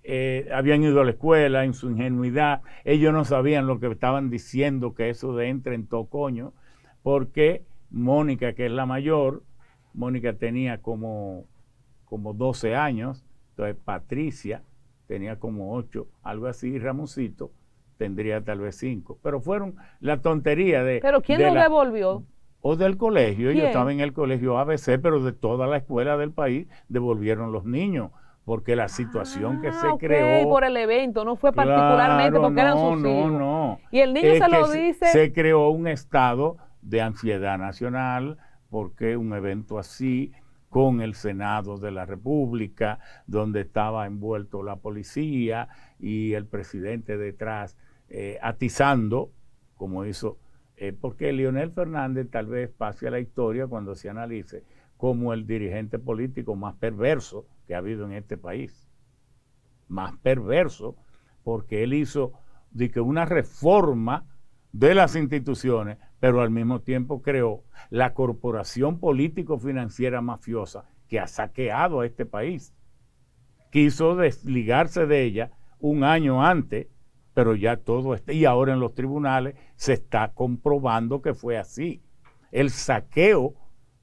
eh, habían ido a la escuela en su ingenuidad, ellos no sabían lo que estaban diciendo, que eso de entre en tocoño porque Mónica, que es la mayor, Mónica tenía como, como 12 años, entonces Patricia tenía como 8, algo así, y Ramoncito tendría tal vez 5, pero fueron la tontería de... Pero ¿quién lo devolvió? o del colegio. Yo estaba en el colegio ABC, pero de toda la escuela del país devolvieron los niños porque la situación que se ah, creó por el evento no fue particularmente porque eran sus hijos. Y el niño se lo dice. Se creó un estado de ansiedad nacional porque un evento así con el Senado de la República, donde estaba envuelto la policía y el presidente detrás eh, atizando, como hizo, eh, porque Leonel Fernández tal vez pase a la historia cuando se analice como el dirigente político más perverso ha habido en este país. Más perverso, porque él hizo de que una reforma de las instituciones, pero al mismo tiempo creó la corporación político-financiera mafiosa que ha saqueado a este país. Quiso desligarse de ella un año antes, pero ya todo está, y ahora en los tribunales se está comprobando que fue así. El saqueo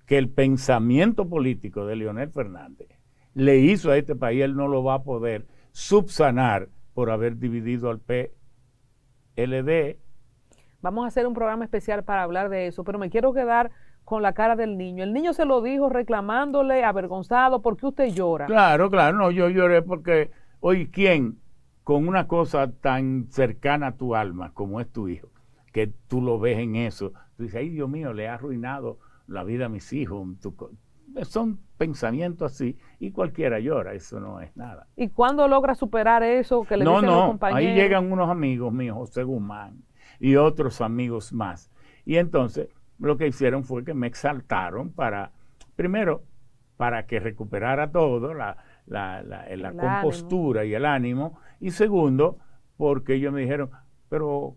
que el pensamiento político de Leonel Fernández le hizo a este país, él no lo va a poder subsanar por haber dividido al PLD. Vamos a hacer un programa especial para hablar de eso, pero me quiero quedar con la cara del niño. El niño se lo dijo reclamándole, avergonzado, ¿por qué usted llora? Claro, claro, no, yo lloré porque, oye, ¿quién con una cosa tan cercana a tu alma como es tu hijo, que tú lo ves en eso, tú dices, ay Dios mío, le ha arruinado la vida a mis hijos, tu, son pensamientos así y cualquiera llora, eso no es nada. ¿Y cuándo logra superar eso que le no, dicen no, los Ahí llegan unos amigos míos, José Guzmán y otros amigos más. Y entonces lo que hicieron fue que me exaltaron para, primero, para que recuperara todo, la, compostura y el ánimo. Y segundo, porque ellos me dijeron, pero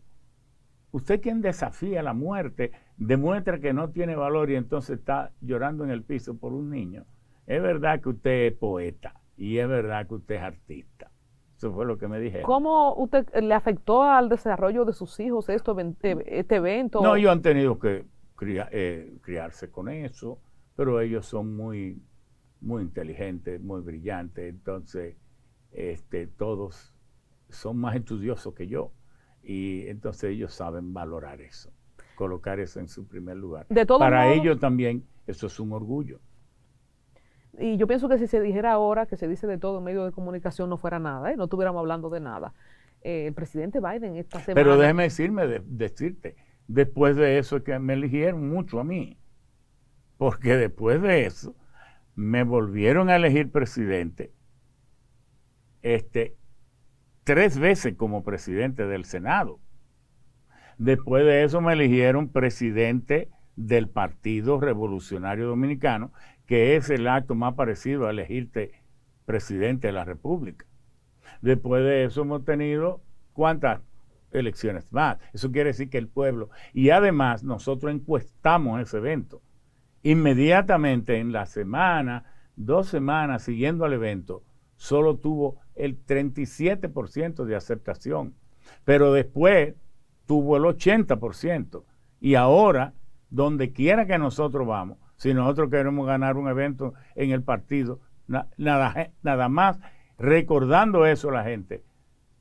usted quien desafía la muerte, demuestra que no tiene valor y entonces está llorando en el piso por un niño. Es verdad que usted es poeta y es verdad que usted es artista. Eso fue lo que me dijeron. ¿Cómo usted eh, le afectó al desarrollo de sus hijos esto, este evento? No, ellos han tenido que eh, criarse con eso, pero ellos son muy, muy inteligentes, muy brillantes, entonces este, todos son más estudiosos que yo y entonces ellos saben valorar eso colocar eso en su primer lugar. Para ellos también eso es un orgullo. Y yo pienso que si se dijera ahora que se dice de todo en medio de comunicación no fuera nada, ¿eh? no estuviéramos hablando de nada. Eh, el presidente Biden esta semana... Pero déjeme decirme, decirte, después de eso que me eligieron mucho a mí, porque después de eso me volvieron a elegir presidente este, tres veces como presidente del Senado. Después de eso me eligieron presidente del Partido Revolucionario Dominicano, que es el acto más parecido a elegirte presidente de la República. Después de eso hemos tenido cuántas elecciones más. Eso quiere decir que el pueblo, y además nosotros encuestamos ese evento. Inmediatamente en la semana, dos semanas siguiendo al evento, solo tuvo el 37% de aceptación. Pero después tuvo el 80%. Y ahora, donde quiera que nosotros vamos, si nosotros queremos ganar un evento en el partido, nada, nada más recordando eso la gente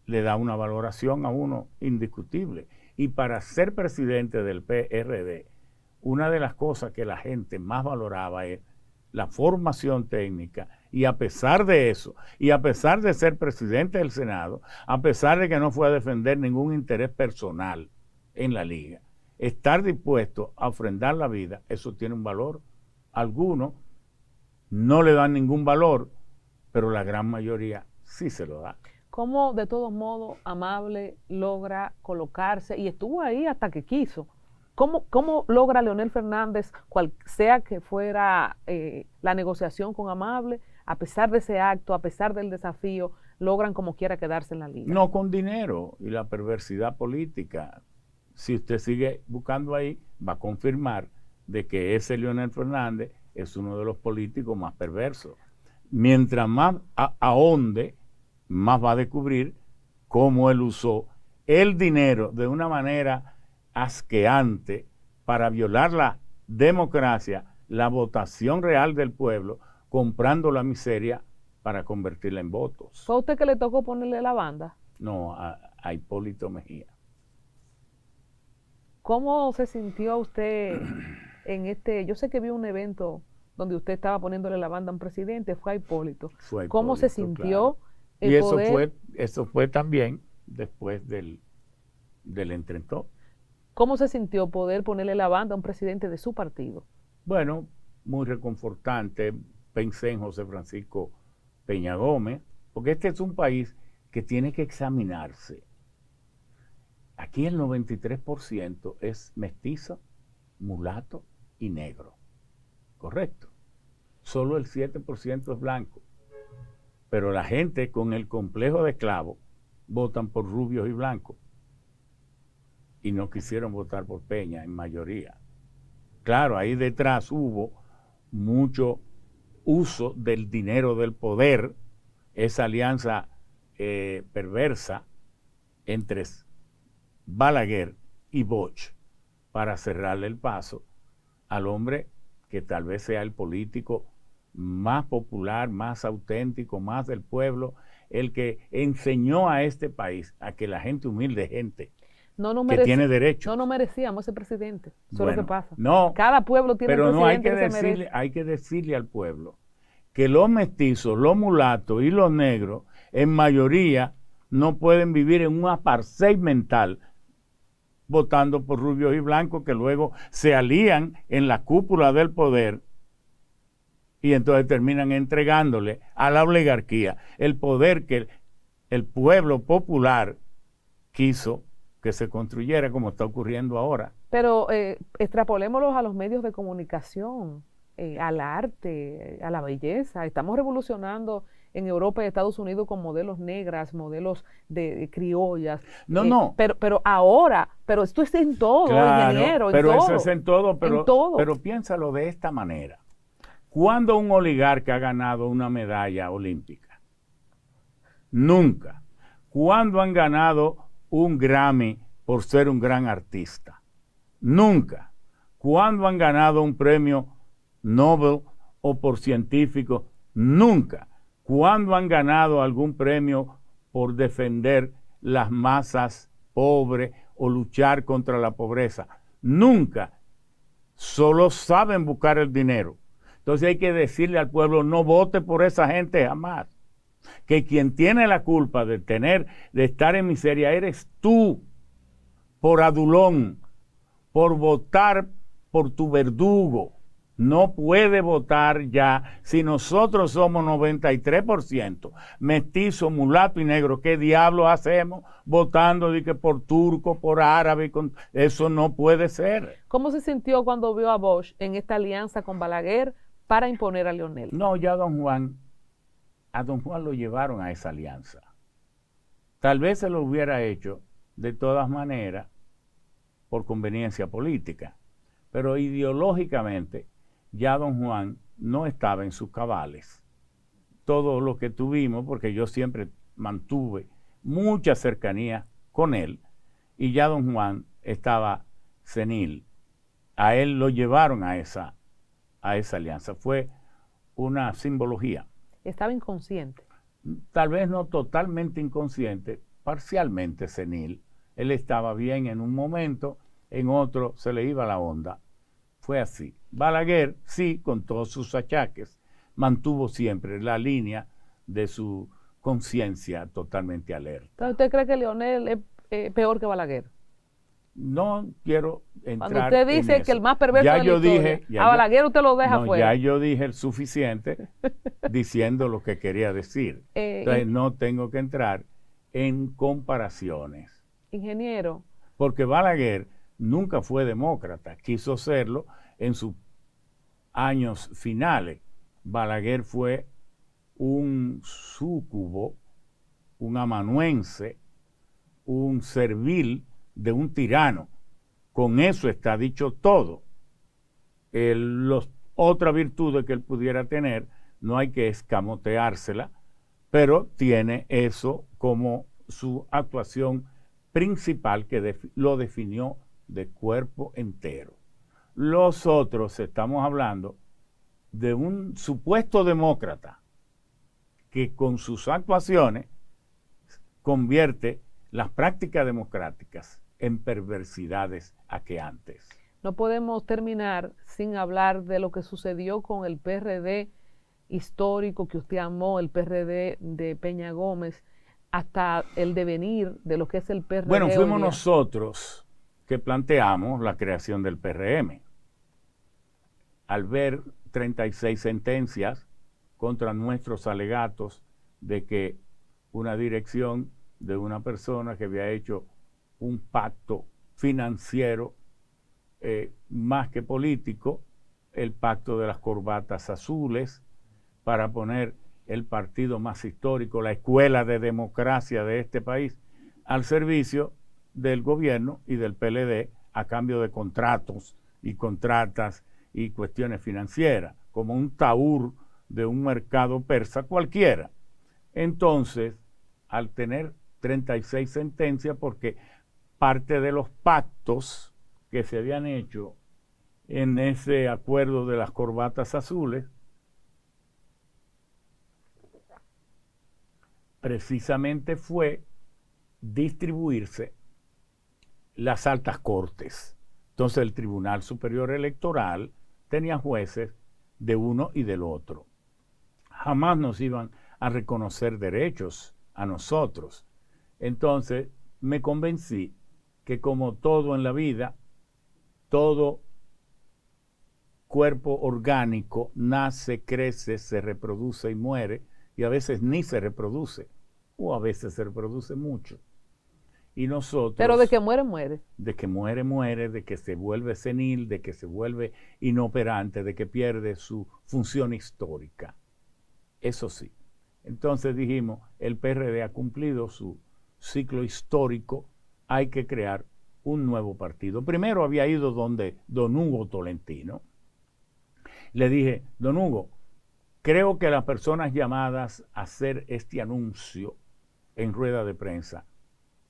le da una valoración a uno indiscutible. Y para ser presidente del PRD, una de las cosas que la gente más valoraba es la formación técnica. Y a pesar de eso, y a pesar de ser presidente del Senado, a pesar de que no fue a defender ningún interés personal en la liga, estar dispuesto a ofrendar la vida, eso tiene un valor. Algunos no le dan ningún valor, pero la gran mayoría sí se lo da. ¿Cómo de todos modos Amable logra colocarse y estuvo ahí hasta que quiso? ¿Cómo, logra Leonel Fernández, cual sea que fuera eh, la negociación con Amable, a pesar de ese acto, a pesar del desafío, logran como quiera quedarse en la liga? No, con dinero y la perversidad política. Si usted sigue buscando ahí, va a confirmar de que ese Leonel Fernández es uno de los políticos más perversos. Mientras más ahonde, más va a descubrir cómo él usó el dinero de una manera asqueante para violar la democracia, la votación real del pueblo, comprando la miseria para convertirla en votos. ¿Fue usted que le tocó ponerle la banda? No, a, Hipólito Mejía. ¿Cómo se sintió usted en este? Yo sé que vi un evento donde usted estaba poniéndole la banda a un presidente, fue a Hipólito. Fue ¿Cómo se sintió? y eso fue, eso fue también después del, del ¿Cómo se sintió poder ponerle la banda a un presidente de su partido? Bueno, muy reconfortante. Pensé en José Francisco Peña Gómez, porque este es un país que tiene que examinarse. Aquí el 93% es mestizo, mulato y negro. Correcto. Solo el 7% es blanco. Pero la gente con el complejo de clavo votan por rubios y blancos y no quisieron votar por Peña en mayoría. Claro, ahí detrás hubo mucho uso del dinero del poder, esa alianza eh, perversa entre Balaguer y Boch para cerrarle el paso al hombre que tal vez sea el político más popular, más auténtico, más del pueblo, el que enseñó a este país a que la gente humilde, gente no, que tiene derecho. No nos merecíamos ese presidente. Eso es lo que pasa. Cada pueblo tiene pero presidente no hay que, decirle, hay que decirle al pueblo que los mestizos, los mulatos y los negros, en mayoría, no pueden vivir en un apartheid mental votando por rubios y blancos que luego se alían en la cúpula del poder y entonces terminan entregándole a la oligarquía el poder que el pueblo popular quiso que se construyera como está ocurriendo ahora. Pero eh, extrapolémoslos a los medios de comunicación, eh, al arte, a la belleza. Estamos revolucionando en Europa y Estados Unidos con modelos negras, modelos de, criollas. No, eh, no. Pero, pero ahora, pero esto es en todo, ingeniero. En pero eso es en todo, pero, en todo. pero piénsalo de esta manera. ¿Cuándo un oligarca ha ganado una medalla olímpica? Nunca. ¿Cuándo han ganado un Grammy por ser un gran artista. Nunca. Cuando han ganado un premio Nobel o por científico, nunca. Cuando han ganado algún premio por defender las masas pobres o luchar contra la pobreza, nunca. Solo saben buscar el dinero. Entonces hay que decirle al pueblo, no vote por esa gente jamás que quien tiene la culpa de tener, de estar en miseria, eres tú, por adulón, por votar por tu verdugo. No puede votar ya si nosotros somos 93% mestizo, mulato y negro. ¿Qué diablo hacemos votando de que por turco, por árabe? Eso no puede ser. ¿Cómo se sintió cuando vio a Bosch en esta alianza con Balaguer para imponer a Leonel? No, ya don Juan, a don Juan lo llevaron a esa alianza. Tal vez se lo hubiera hecho de todas maneras por conveniencia política, pero ideológicamente ya don Juan no estaba en sus cabales. Todo lo que tuvimos, porque yo siempre mantuve mucha cercanía con él, y ya don Juan estaba senil. A él lo llevaron a esa, a esa alianza. Fue una simbología estaba inconsciente. Tal vez no totalmente inconsciente, parcialmente senil. Él estaba bien en un momento, en otro se le iba la onda. Fue así. Balaguer, sí, con todos sus achaques, mantuvo siempre la línea de su conciencia totalmente alerta. ¿Usted cree que Leonel es eh, peor que Balaguer? No quiero entrar. Cuando usted dice que el más perverso de yo dije, a ah, Balaguer usted lo deja fuera. Ya yo dije el suficiente diciendo lo que quería decir. Eh, Entonces no tengo que entrar en comparaciones. Ingeniero. Porque Balaguer nunca fue demócrata, quiso serlo en sus años finales. Balaguer fue un súcubo, un amanuense, un servil de un tirano. Con eso está dicho todo. los, otra virtud que él pudiera tener, no hay que escamoteársela, pero tiene eso como su actuación principal que lo definió de cuerpo entero. Los otros, estamos hablando de un supuesto demócrata que con sus actuaciones convierte las prácticas democráticas en perversidades a que antes. No podemos terminar sin hablar de lo que sucedió con el PRD histórico que usted amó, el PRD de Peña Gómez, hasta el devenir de lo que es el PRD. Bueno, fuimos nosotros que planteamos la creación del PRM. Al ver 36 sentencias contra nuestros alegatos de que una dirección de una persona que había hecho un pacto financiero eh, más que político, el pacto de las corbatas azules, para poner el partido más histórico, la escuela de democracia de este país, al servicio del gobierno y del PLD a cambio de contratos y contratas y cuestiones financieras, como un taur de un mercado persa cualquiera. Entonces, al tener 36 sentencias porque parte de los pactos que se habían hecho en ese acuerdo de las corbatas azules, precisamente fue distribuirse las altas cortes. Entonces el Tribunal Superior Electoral tenía jueces de uno y del otro. Jamás nos iban a reconocer derechos a nosotros. Entonces me convencí que como todo en la vida, todo cuerpo orgánico nace, crece, se reproduce y muere, y a veces ni se reproduce, o a veces se reproduce mucho. Y nosotros... Pero de que muere, muere. De que muere, muere, de que se vuelve senil, de que se vuelve inoperante, de que pierde su función histórica. Eso sí. Entonces dijimos, el PRD ha cumplido su ciclo histórico hay que crear un nuevo partido. Primero había ido donde don Hugo Tolentino. Le dije, don Hugo, creo que las personas llamadas a hacer este anuncio en rueda de prensa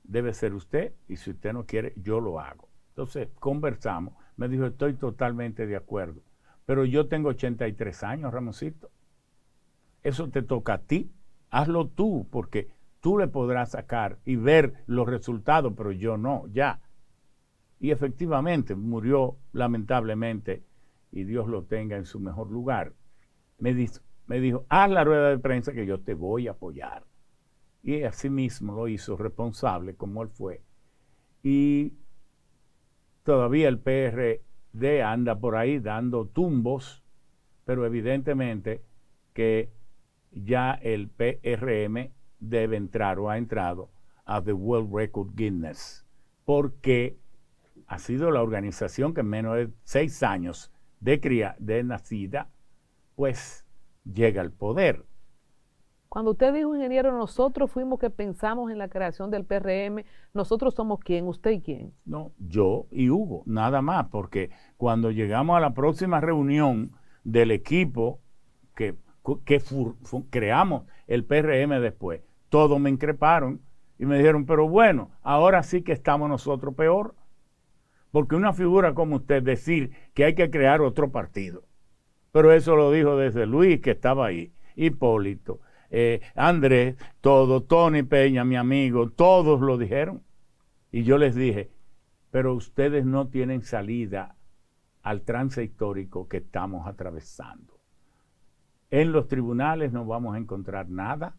debe ser usted y si usted no quiere, yo lo hago. Entonces conversamos. Me dijo, estoy totalmente de acuerdo. Pero yo tengo 83 años, Ramoncito. Eso te toca a ti. Hazlo tú, porque Tú le podrás sacar y ver los resultados, pero yo no, ya. Y efectivamente murió lamentablemente y Dios lo tenga en su mejor lugar. Me, dijo, haz la rueda de prensa que yo te voy a apoyar. Y así mismo lo hizo responsable como él fue. Y todavía el PRD anda por ahí dando tumbos, pero evidentemente que ya el PRM debe entrar o ha entrado a The World Record Guinness, porque ha sido la organización que en menos de seis años de, cría, de nacida, pues llega al poder. Cuando usted dijo, ingeniero, nosotros fuimos que pensamos en la creación del PRM, nosotros somos quién, usted y quién. No, yo y Hugo, nada más, porque cuando llegamos a la próxima reunión del equipo que, creamos el PRM después, todos me increparon y me dijeron, pero bueno, ahora sí que estamos nosotros peor. Porque una figura como usted decir que hay que crear otro partido. Pero eso lo dijo desde Luis, que estaba ahí, Hipólito, eh, Andrés, todo, Tony Peña, mi amigo, todos lo dijeron. Y yo les dije, pero ustedes no tienen salida al trance histórico que estamos atravesando. En los tribunales no vamos a encontrar nada,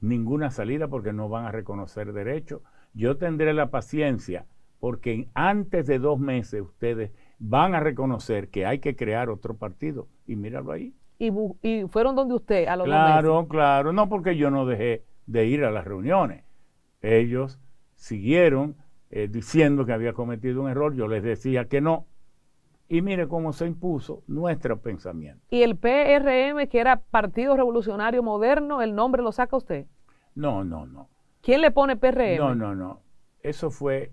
ninguna salida porque no van a reconocer derecho, Yo tendré la paciencia porque antes de dos meses ustedes van a reconocer que hay que crear otro partido. Y míralo ahí. Y, y fueron donde usted a Claro, claro. No porque yo no dejé de ir a las reuniones. Ellos siguieron eh, diciendo que había cometido un error. Yo les decía que no. Y mire cómo se impuso nuestro pensamiento. ¿Y el PRM, que era Partido Revolucionario Moderno, el nombre lo saca usted? No, no, no. ¿Quién le pone PRM? No, no, no. Eso fue...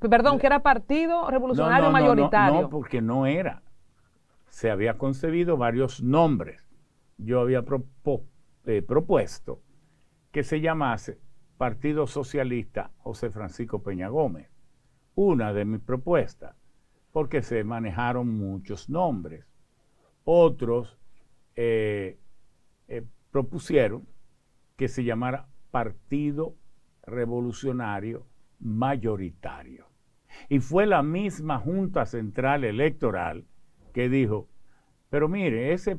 Perdón, que era Partido Revolucionario no, Mayoritario. No, no, porque no era. Se había concebido varios nombres. Yo había eh, propuesto que se llamase Partido Socialista José Francisco Peña Gómez. Una de mis propuestas porque se manejaron muchos nombres. Otros eh, eh, propusieron que se llamara Partido Revolucionario Mayoritario. Y fue la misma Junta Central Electoral que dijo, pero mire, ese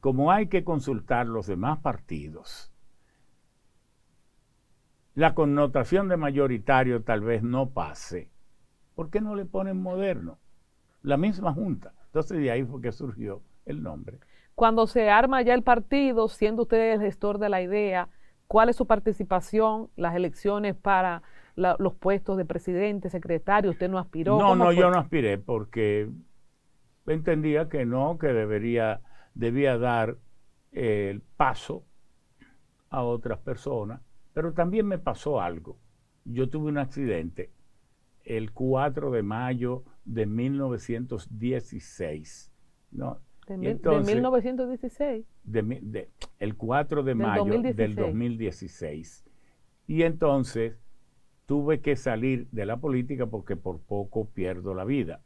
como hay que consultar los demás partidos, la connotación de mayoritario tal vez no pase ¿Por qué no le ponen moderno? La misma junta. Entonces de ahí fue que surgió el nombre. Cuando se arma ya el partido, siendo usted el gestor de la idea, ¿cuál es su participación? Las elecciones para los puestos de presidente, secretario, usted no aspiró. No, no, yo no aspiré porque entendía que no, que debería, debía dar eh, el paso a otras personas. Pero también me pasó algo. Yo tuve un accidente el 4 de mayo de 1916. ¿no? De, 1916. De, el 4 de mayo del 2016. Y entonces tuve que salir de la política porque por poco pierdo la vida.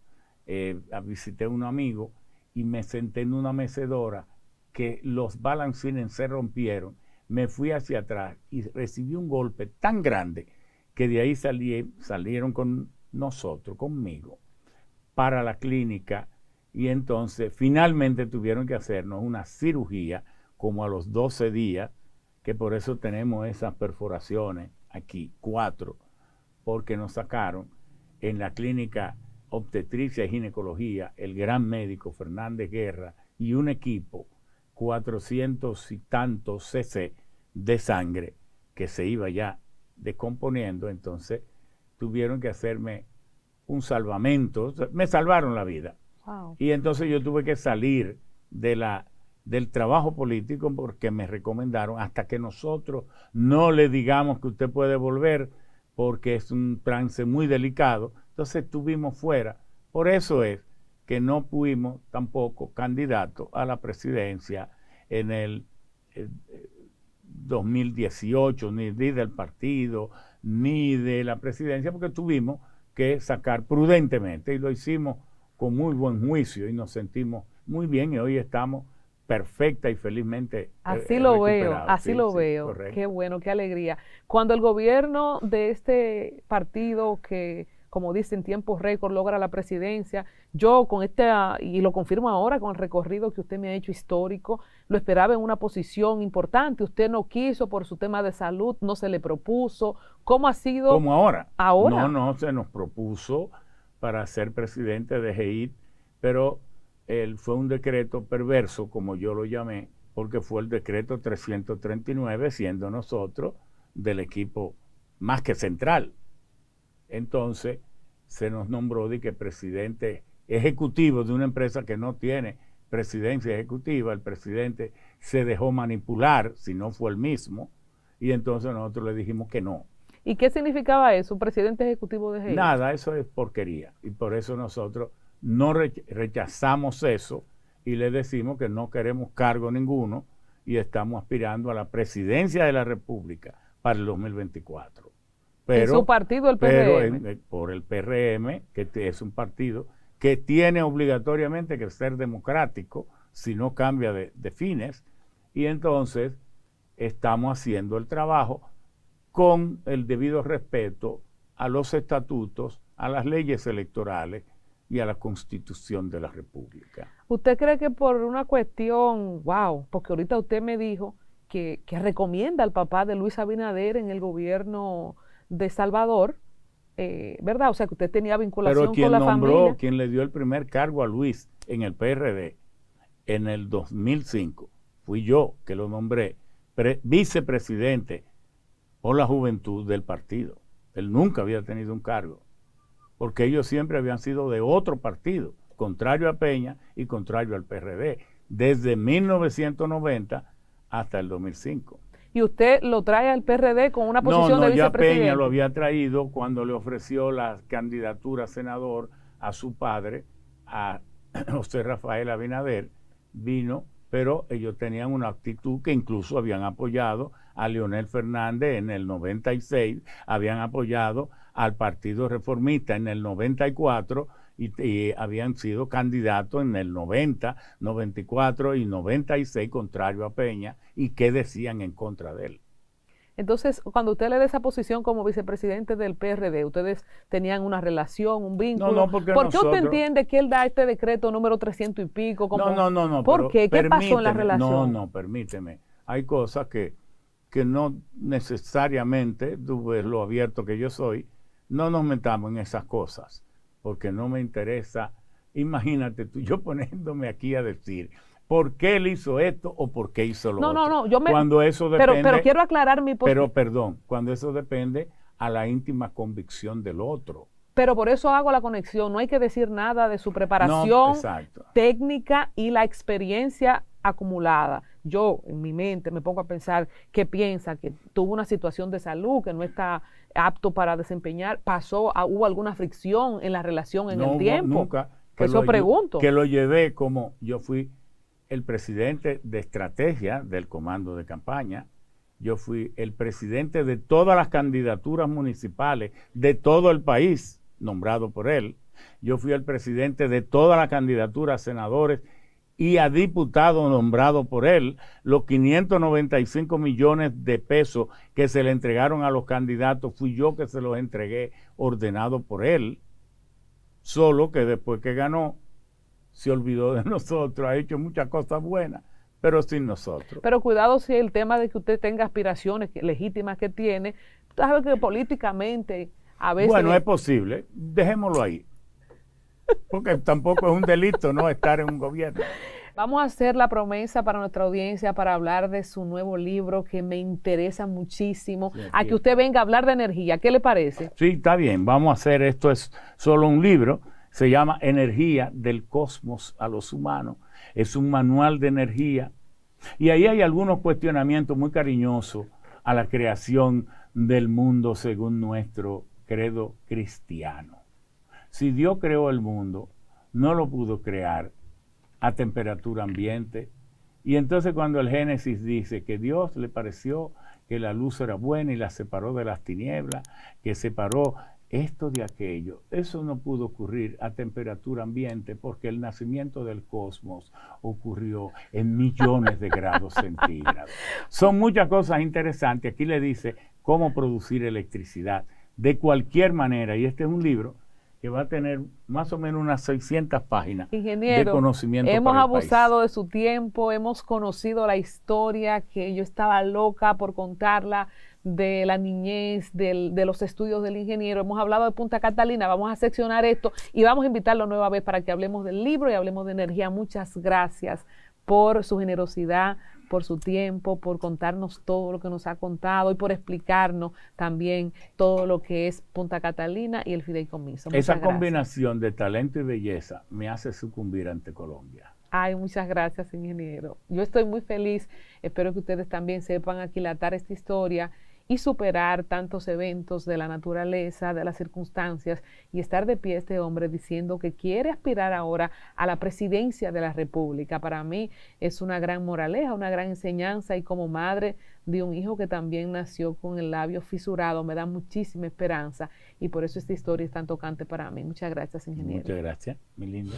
Eh, visité a un amigo y me senté en una mecedora que los balancines se rompieron. Me fui hacia atrás y recibí un golpe tan grande que de ahí salieron con nosotros, conmigo, para la clínica y entonces finalmente tuvieron que hacernos una cirugía como a los 12 días, que por eso tenemos esas perforaciones aquí, cuatro, porque nos sacaron en la clínica obstetricia y ginecología, el gran médico Fernández Guerra y un equipo, 400 y tantos cc de sangre que se iba ya descomponiendo, entonces tuvieron que hacerme un salvamento, me salvaron la vida. Y entonces yo tuve que salir de la, del trabajo político porque me recomendaron hasta que nosotros no le digamos que usted puede volver porque es un trance muy delicado. Entonces estuvimos fuera. Por eso es que no pudimos tampoco candidato a la presidencia en el eh, 2018, ni del partido, ni de la presidencia, porque tuvimos que sacar prudentemente y lo hicimos con muy buen juicio y nos sentimos muy bien y hoy estamos perfecta y felizmente. Eh, así lo veo, así lo veo. Qué bueno, qué alegría. Cuando el gobierno de este partido que como dicen, en tiempos récord logra la presidencia. Yo con este y lo confirmo ahora con el recorrido que usted me ha hecho histórico, lo esperaba en una posición importante, usted no quiso por su tema de salud, no se le propuso. ¿Cómo ha sido? Como ahora. Ahora. No, no se nos propuso para ser presidente de GEIT, pero él, fue un decreto perverso, como yo lo llamé, porque fue el decreto 339, siendo nosotros del equipo más que central, entonces se nos nombró de que presidente ejecutivo de una empresa que no tiene presidencia ejecutiva, el presidente se dejó manipular, si no fue el mismo, y entonces nosotros le dijimos que no. ¿Y qué significaba eso, presidente ejecutivo de GE? Nada, eso es porquería, y por eso nosotros no rechazamos eso y le decimos que no queremos cargo ninguno y estamos aspirando a la presidencia de la República para el 2024. Pero, partido, el PRM. Eh, por el PRM, que es un partido que tiene obligatoriamente que ser democrático si no cambia de, fines. Y entonces estamos haciendo el trabajo con el debido respeto a los estatutos, a las leyes electorales y a la constitución de la República. ¿Usted cree que por una cuestión, wow, porque ahorita usted me dijo que, que recomienda al papá de Luis Abinader en el gobierno de Salvador, eh, ¿verdad? O sea, que usted tenía vinculación Pero quien nombró, quien le dio el primer cargo a Luis en el PRD en el 2005, fui yo que lo nombré vicepresidente por la juventud del partido. Él nunca había tenido un cargo, porque ellos siempre habían sido de otro partido, contrario a Peña y contrario al PRD, desde 1990 hasta el 2005 y usted lo trae al PRD con una posición no, de Ya Peña lo había traído cuando le ofreció la candidatura a senador a su padre, a José Rafael Abinader, vino, pero ellos tenían una actitud que incluso habían apoyado a Leonel Fernández en el 96, habían apoyado al Partido Reformista en el 94 y, habían sido candidatos en el 90, 94 y 96 contrario a Peña y qué decían en contra de él. Entonces, cuando usted le da esa posición como vicepresidente del PRD, ¿ustedes tenían una relación, un vínculo? No, no, porque ¿Por qué usted entiende que él da este decreto número 300 y pico? Como... No, no, no, no. ¿Por qué? ¿Qué pasó en la relación? No, no, permíteme. Hay cosas que, no necesariamente, lo abierto que yo soy, no nos metamos en esas cosas porque no me interesa. Imagínate tú, yo poniéndome aquí a decir por qué él hizo esto o por qué hizo lo otro. No, no, yo me... Cuando eso depende... Pero, quiero aclarar mi Pero, perdón, cuando eso depende a la íntima convicción del otro. Pero por eso hago la conexión, no hay que decir nada de su preparación técnica y la experiencia acumulada. Yo en mi mente me pongo a pensar qué piensa, que tuvo una situación de salud, que no está apto para desempeñar? ¿Pasó, a, hubo alguna fricción en la relación en el tiempo? nunca. Que Eso pregunto. Que lo llevé como yo fui el presidente de estrategia del comando de campaña, yo fui el presidente de todas las candidaturas municipales de todo el país, nombrado por él. Yo fui el presidente de todas las candidaturas senadores y a diputado nombrado por él, los 595 millones de pesos que se le entregaron a los candidatos, fui yo que se los entregué ordenado por él, solo que después que ganó, se olvidó de nosotros, ha hecho muchas cosas buenas, pero sin nosotros. Pero cuidado si el tema de que usted tenga aspiraciones legítimas que tiene, usted sabe que políticamente a veces... Bueno, es posible, dejémoslo ahí. Porque tampoco es un delito, ¿no? Estar en un gobierno. Vamos a hacer la promesa para nuestra audiencia para hablar de su nuevo libro que me interesa muchísimo. a que usted venga a hablar de energía. ¿Qué le parece? Sí, está bien. Vamos a hacer esto. Es solo un libro. Se llama Energía del Cosmos a los Humanos. Es un manual de energía. Y ahí hay algunos cuestionamientos muy cariñosos a la creación del mundo según nuestro credo cristiano. Si Dios creó el mundo, no lo pudo crear a temperatura ambiente. Y entonces cuando el Génesis dice que Dios le pareció que la luz era buena y la separó de las tinieblas, que separó esto de aquello, eso no pudo ocurrir a temperatura ambiente porque el nacimiento del cosmos ocurrió en millones de grados centígrados. Son muchas cosas interesantes. Aquí le dice cómo producir electricidad de cualquier manera, y este es un libro que va a tener más o menos unas 600 páginas de conocimiento. Hemos abusado de su tiempo, hemos conocido la historia que yo estaba loca por contarla de la niñez, del, de los estudios del ingeniero. Hemos hablado de Punta Catalina, vamos a seccionar esto y vamos a invitarlo nueva vez para que hablemos del libro y hablemos de energía. Muchas gracias por su generosidad, por su tiempo, por contarnos todo lo que nos ha contado y por explicarnos también todo lo que es Punta Catalina y el fideicomiso. Esa combinación de talento y belleza me hace sucumbir ante Colombia. Ay, muchas gracias, ingeniero. Yo estoy muy feliz. Espero que ustedes también sepan aquilatar esta historia y superar tantos eventos de la naturaleza, de las circunstancias y estar de pie este hombre diciendo que quiere aspirar ahora a la presidencia de la República. Para mí es una gran moraleja, una gran enseñanza y como madre de un hijo que también nació con el labio fisurado me da muchísima esperanza y por eso esta historia es tan tocante para mí. Muchas gracias, ingeniero. Muchas gracias, mi linda.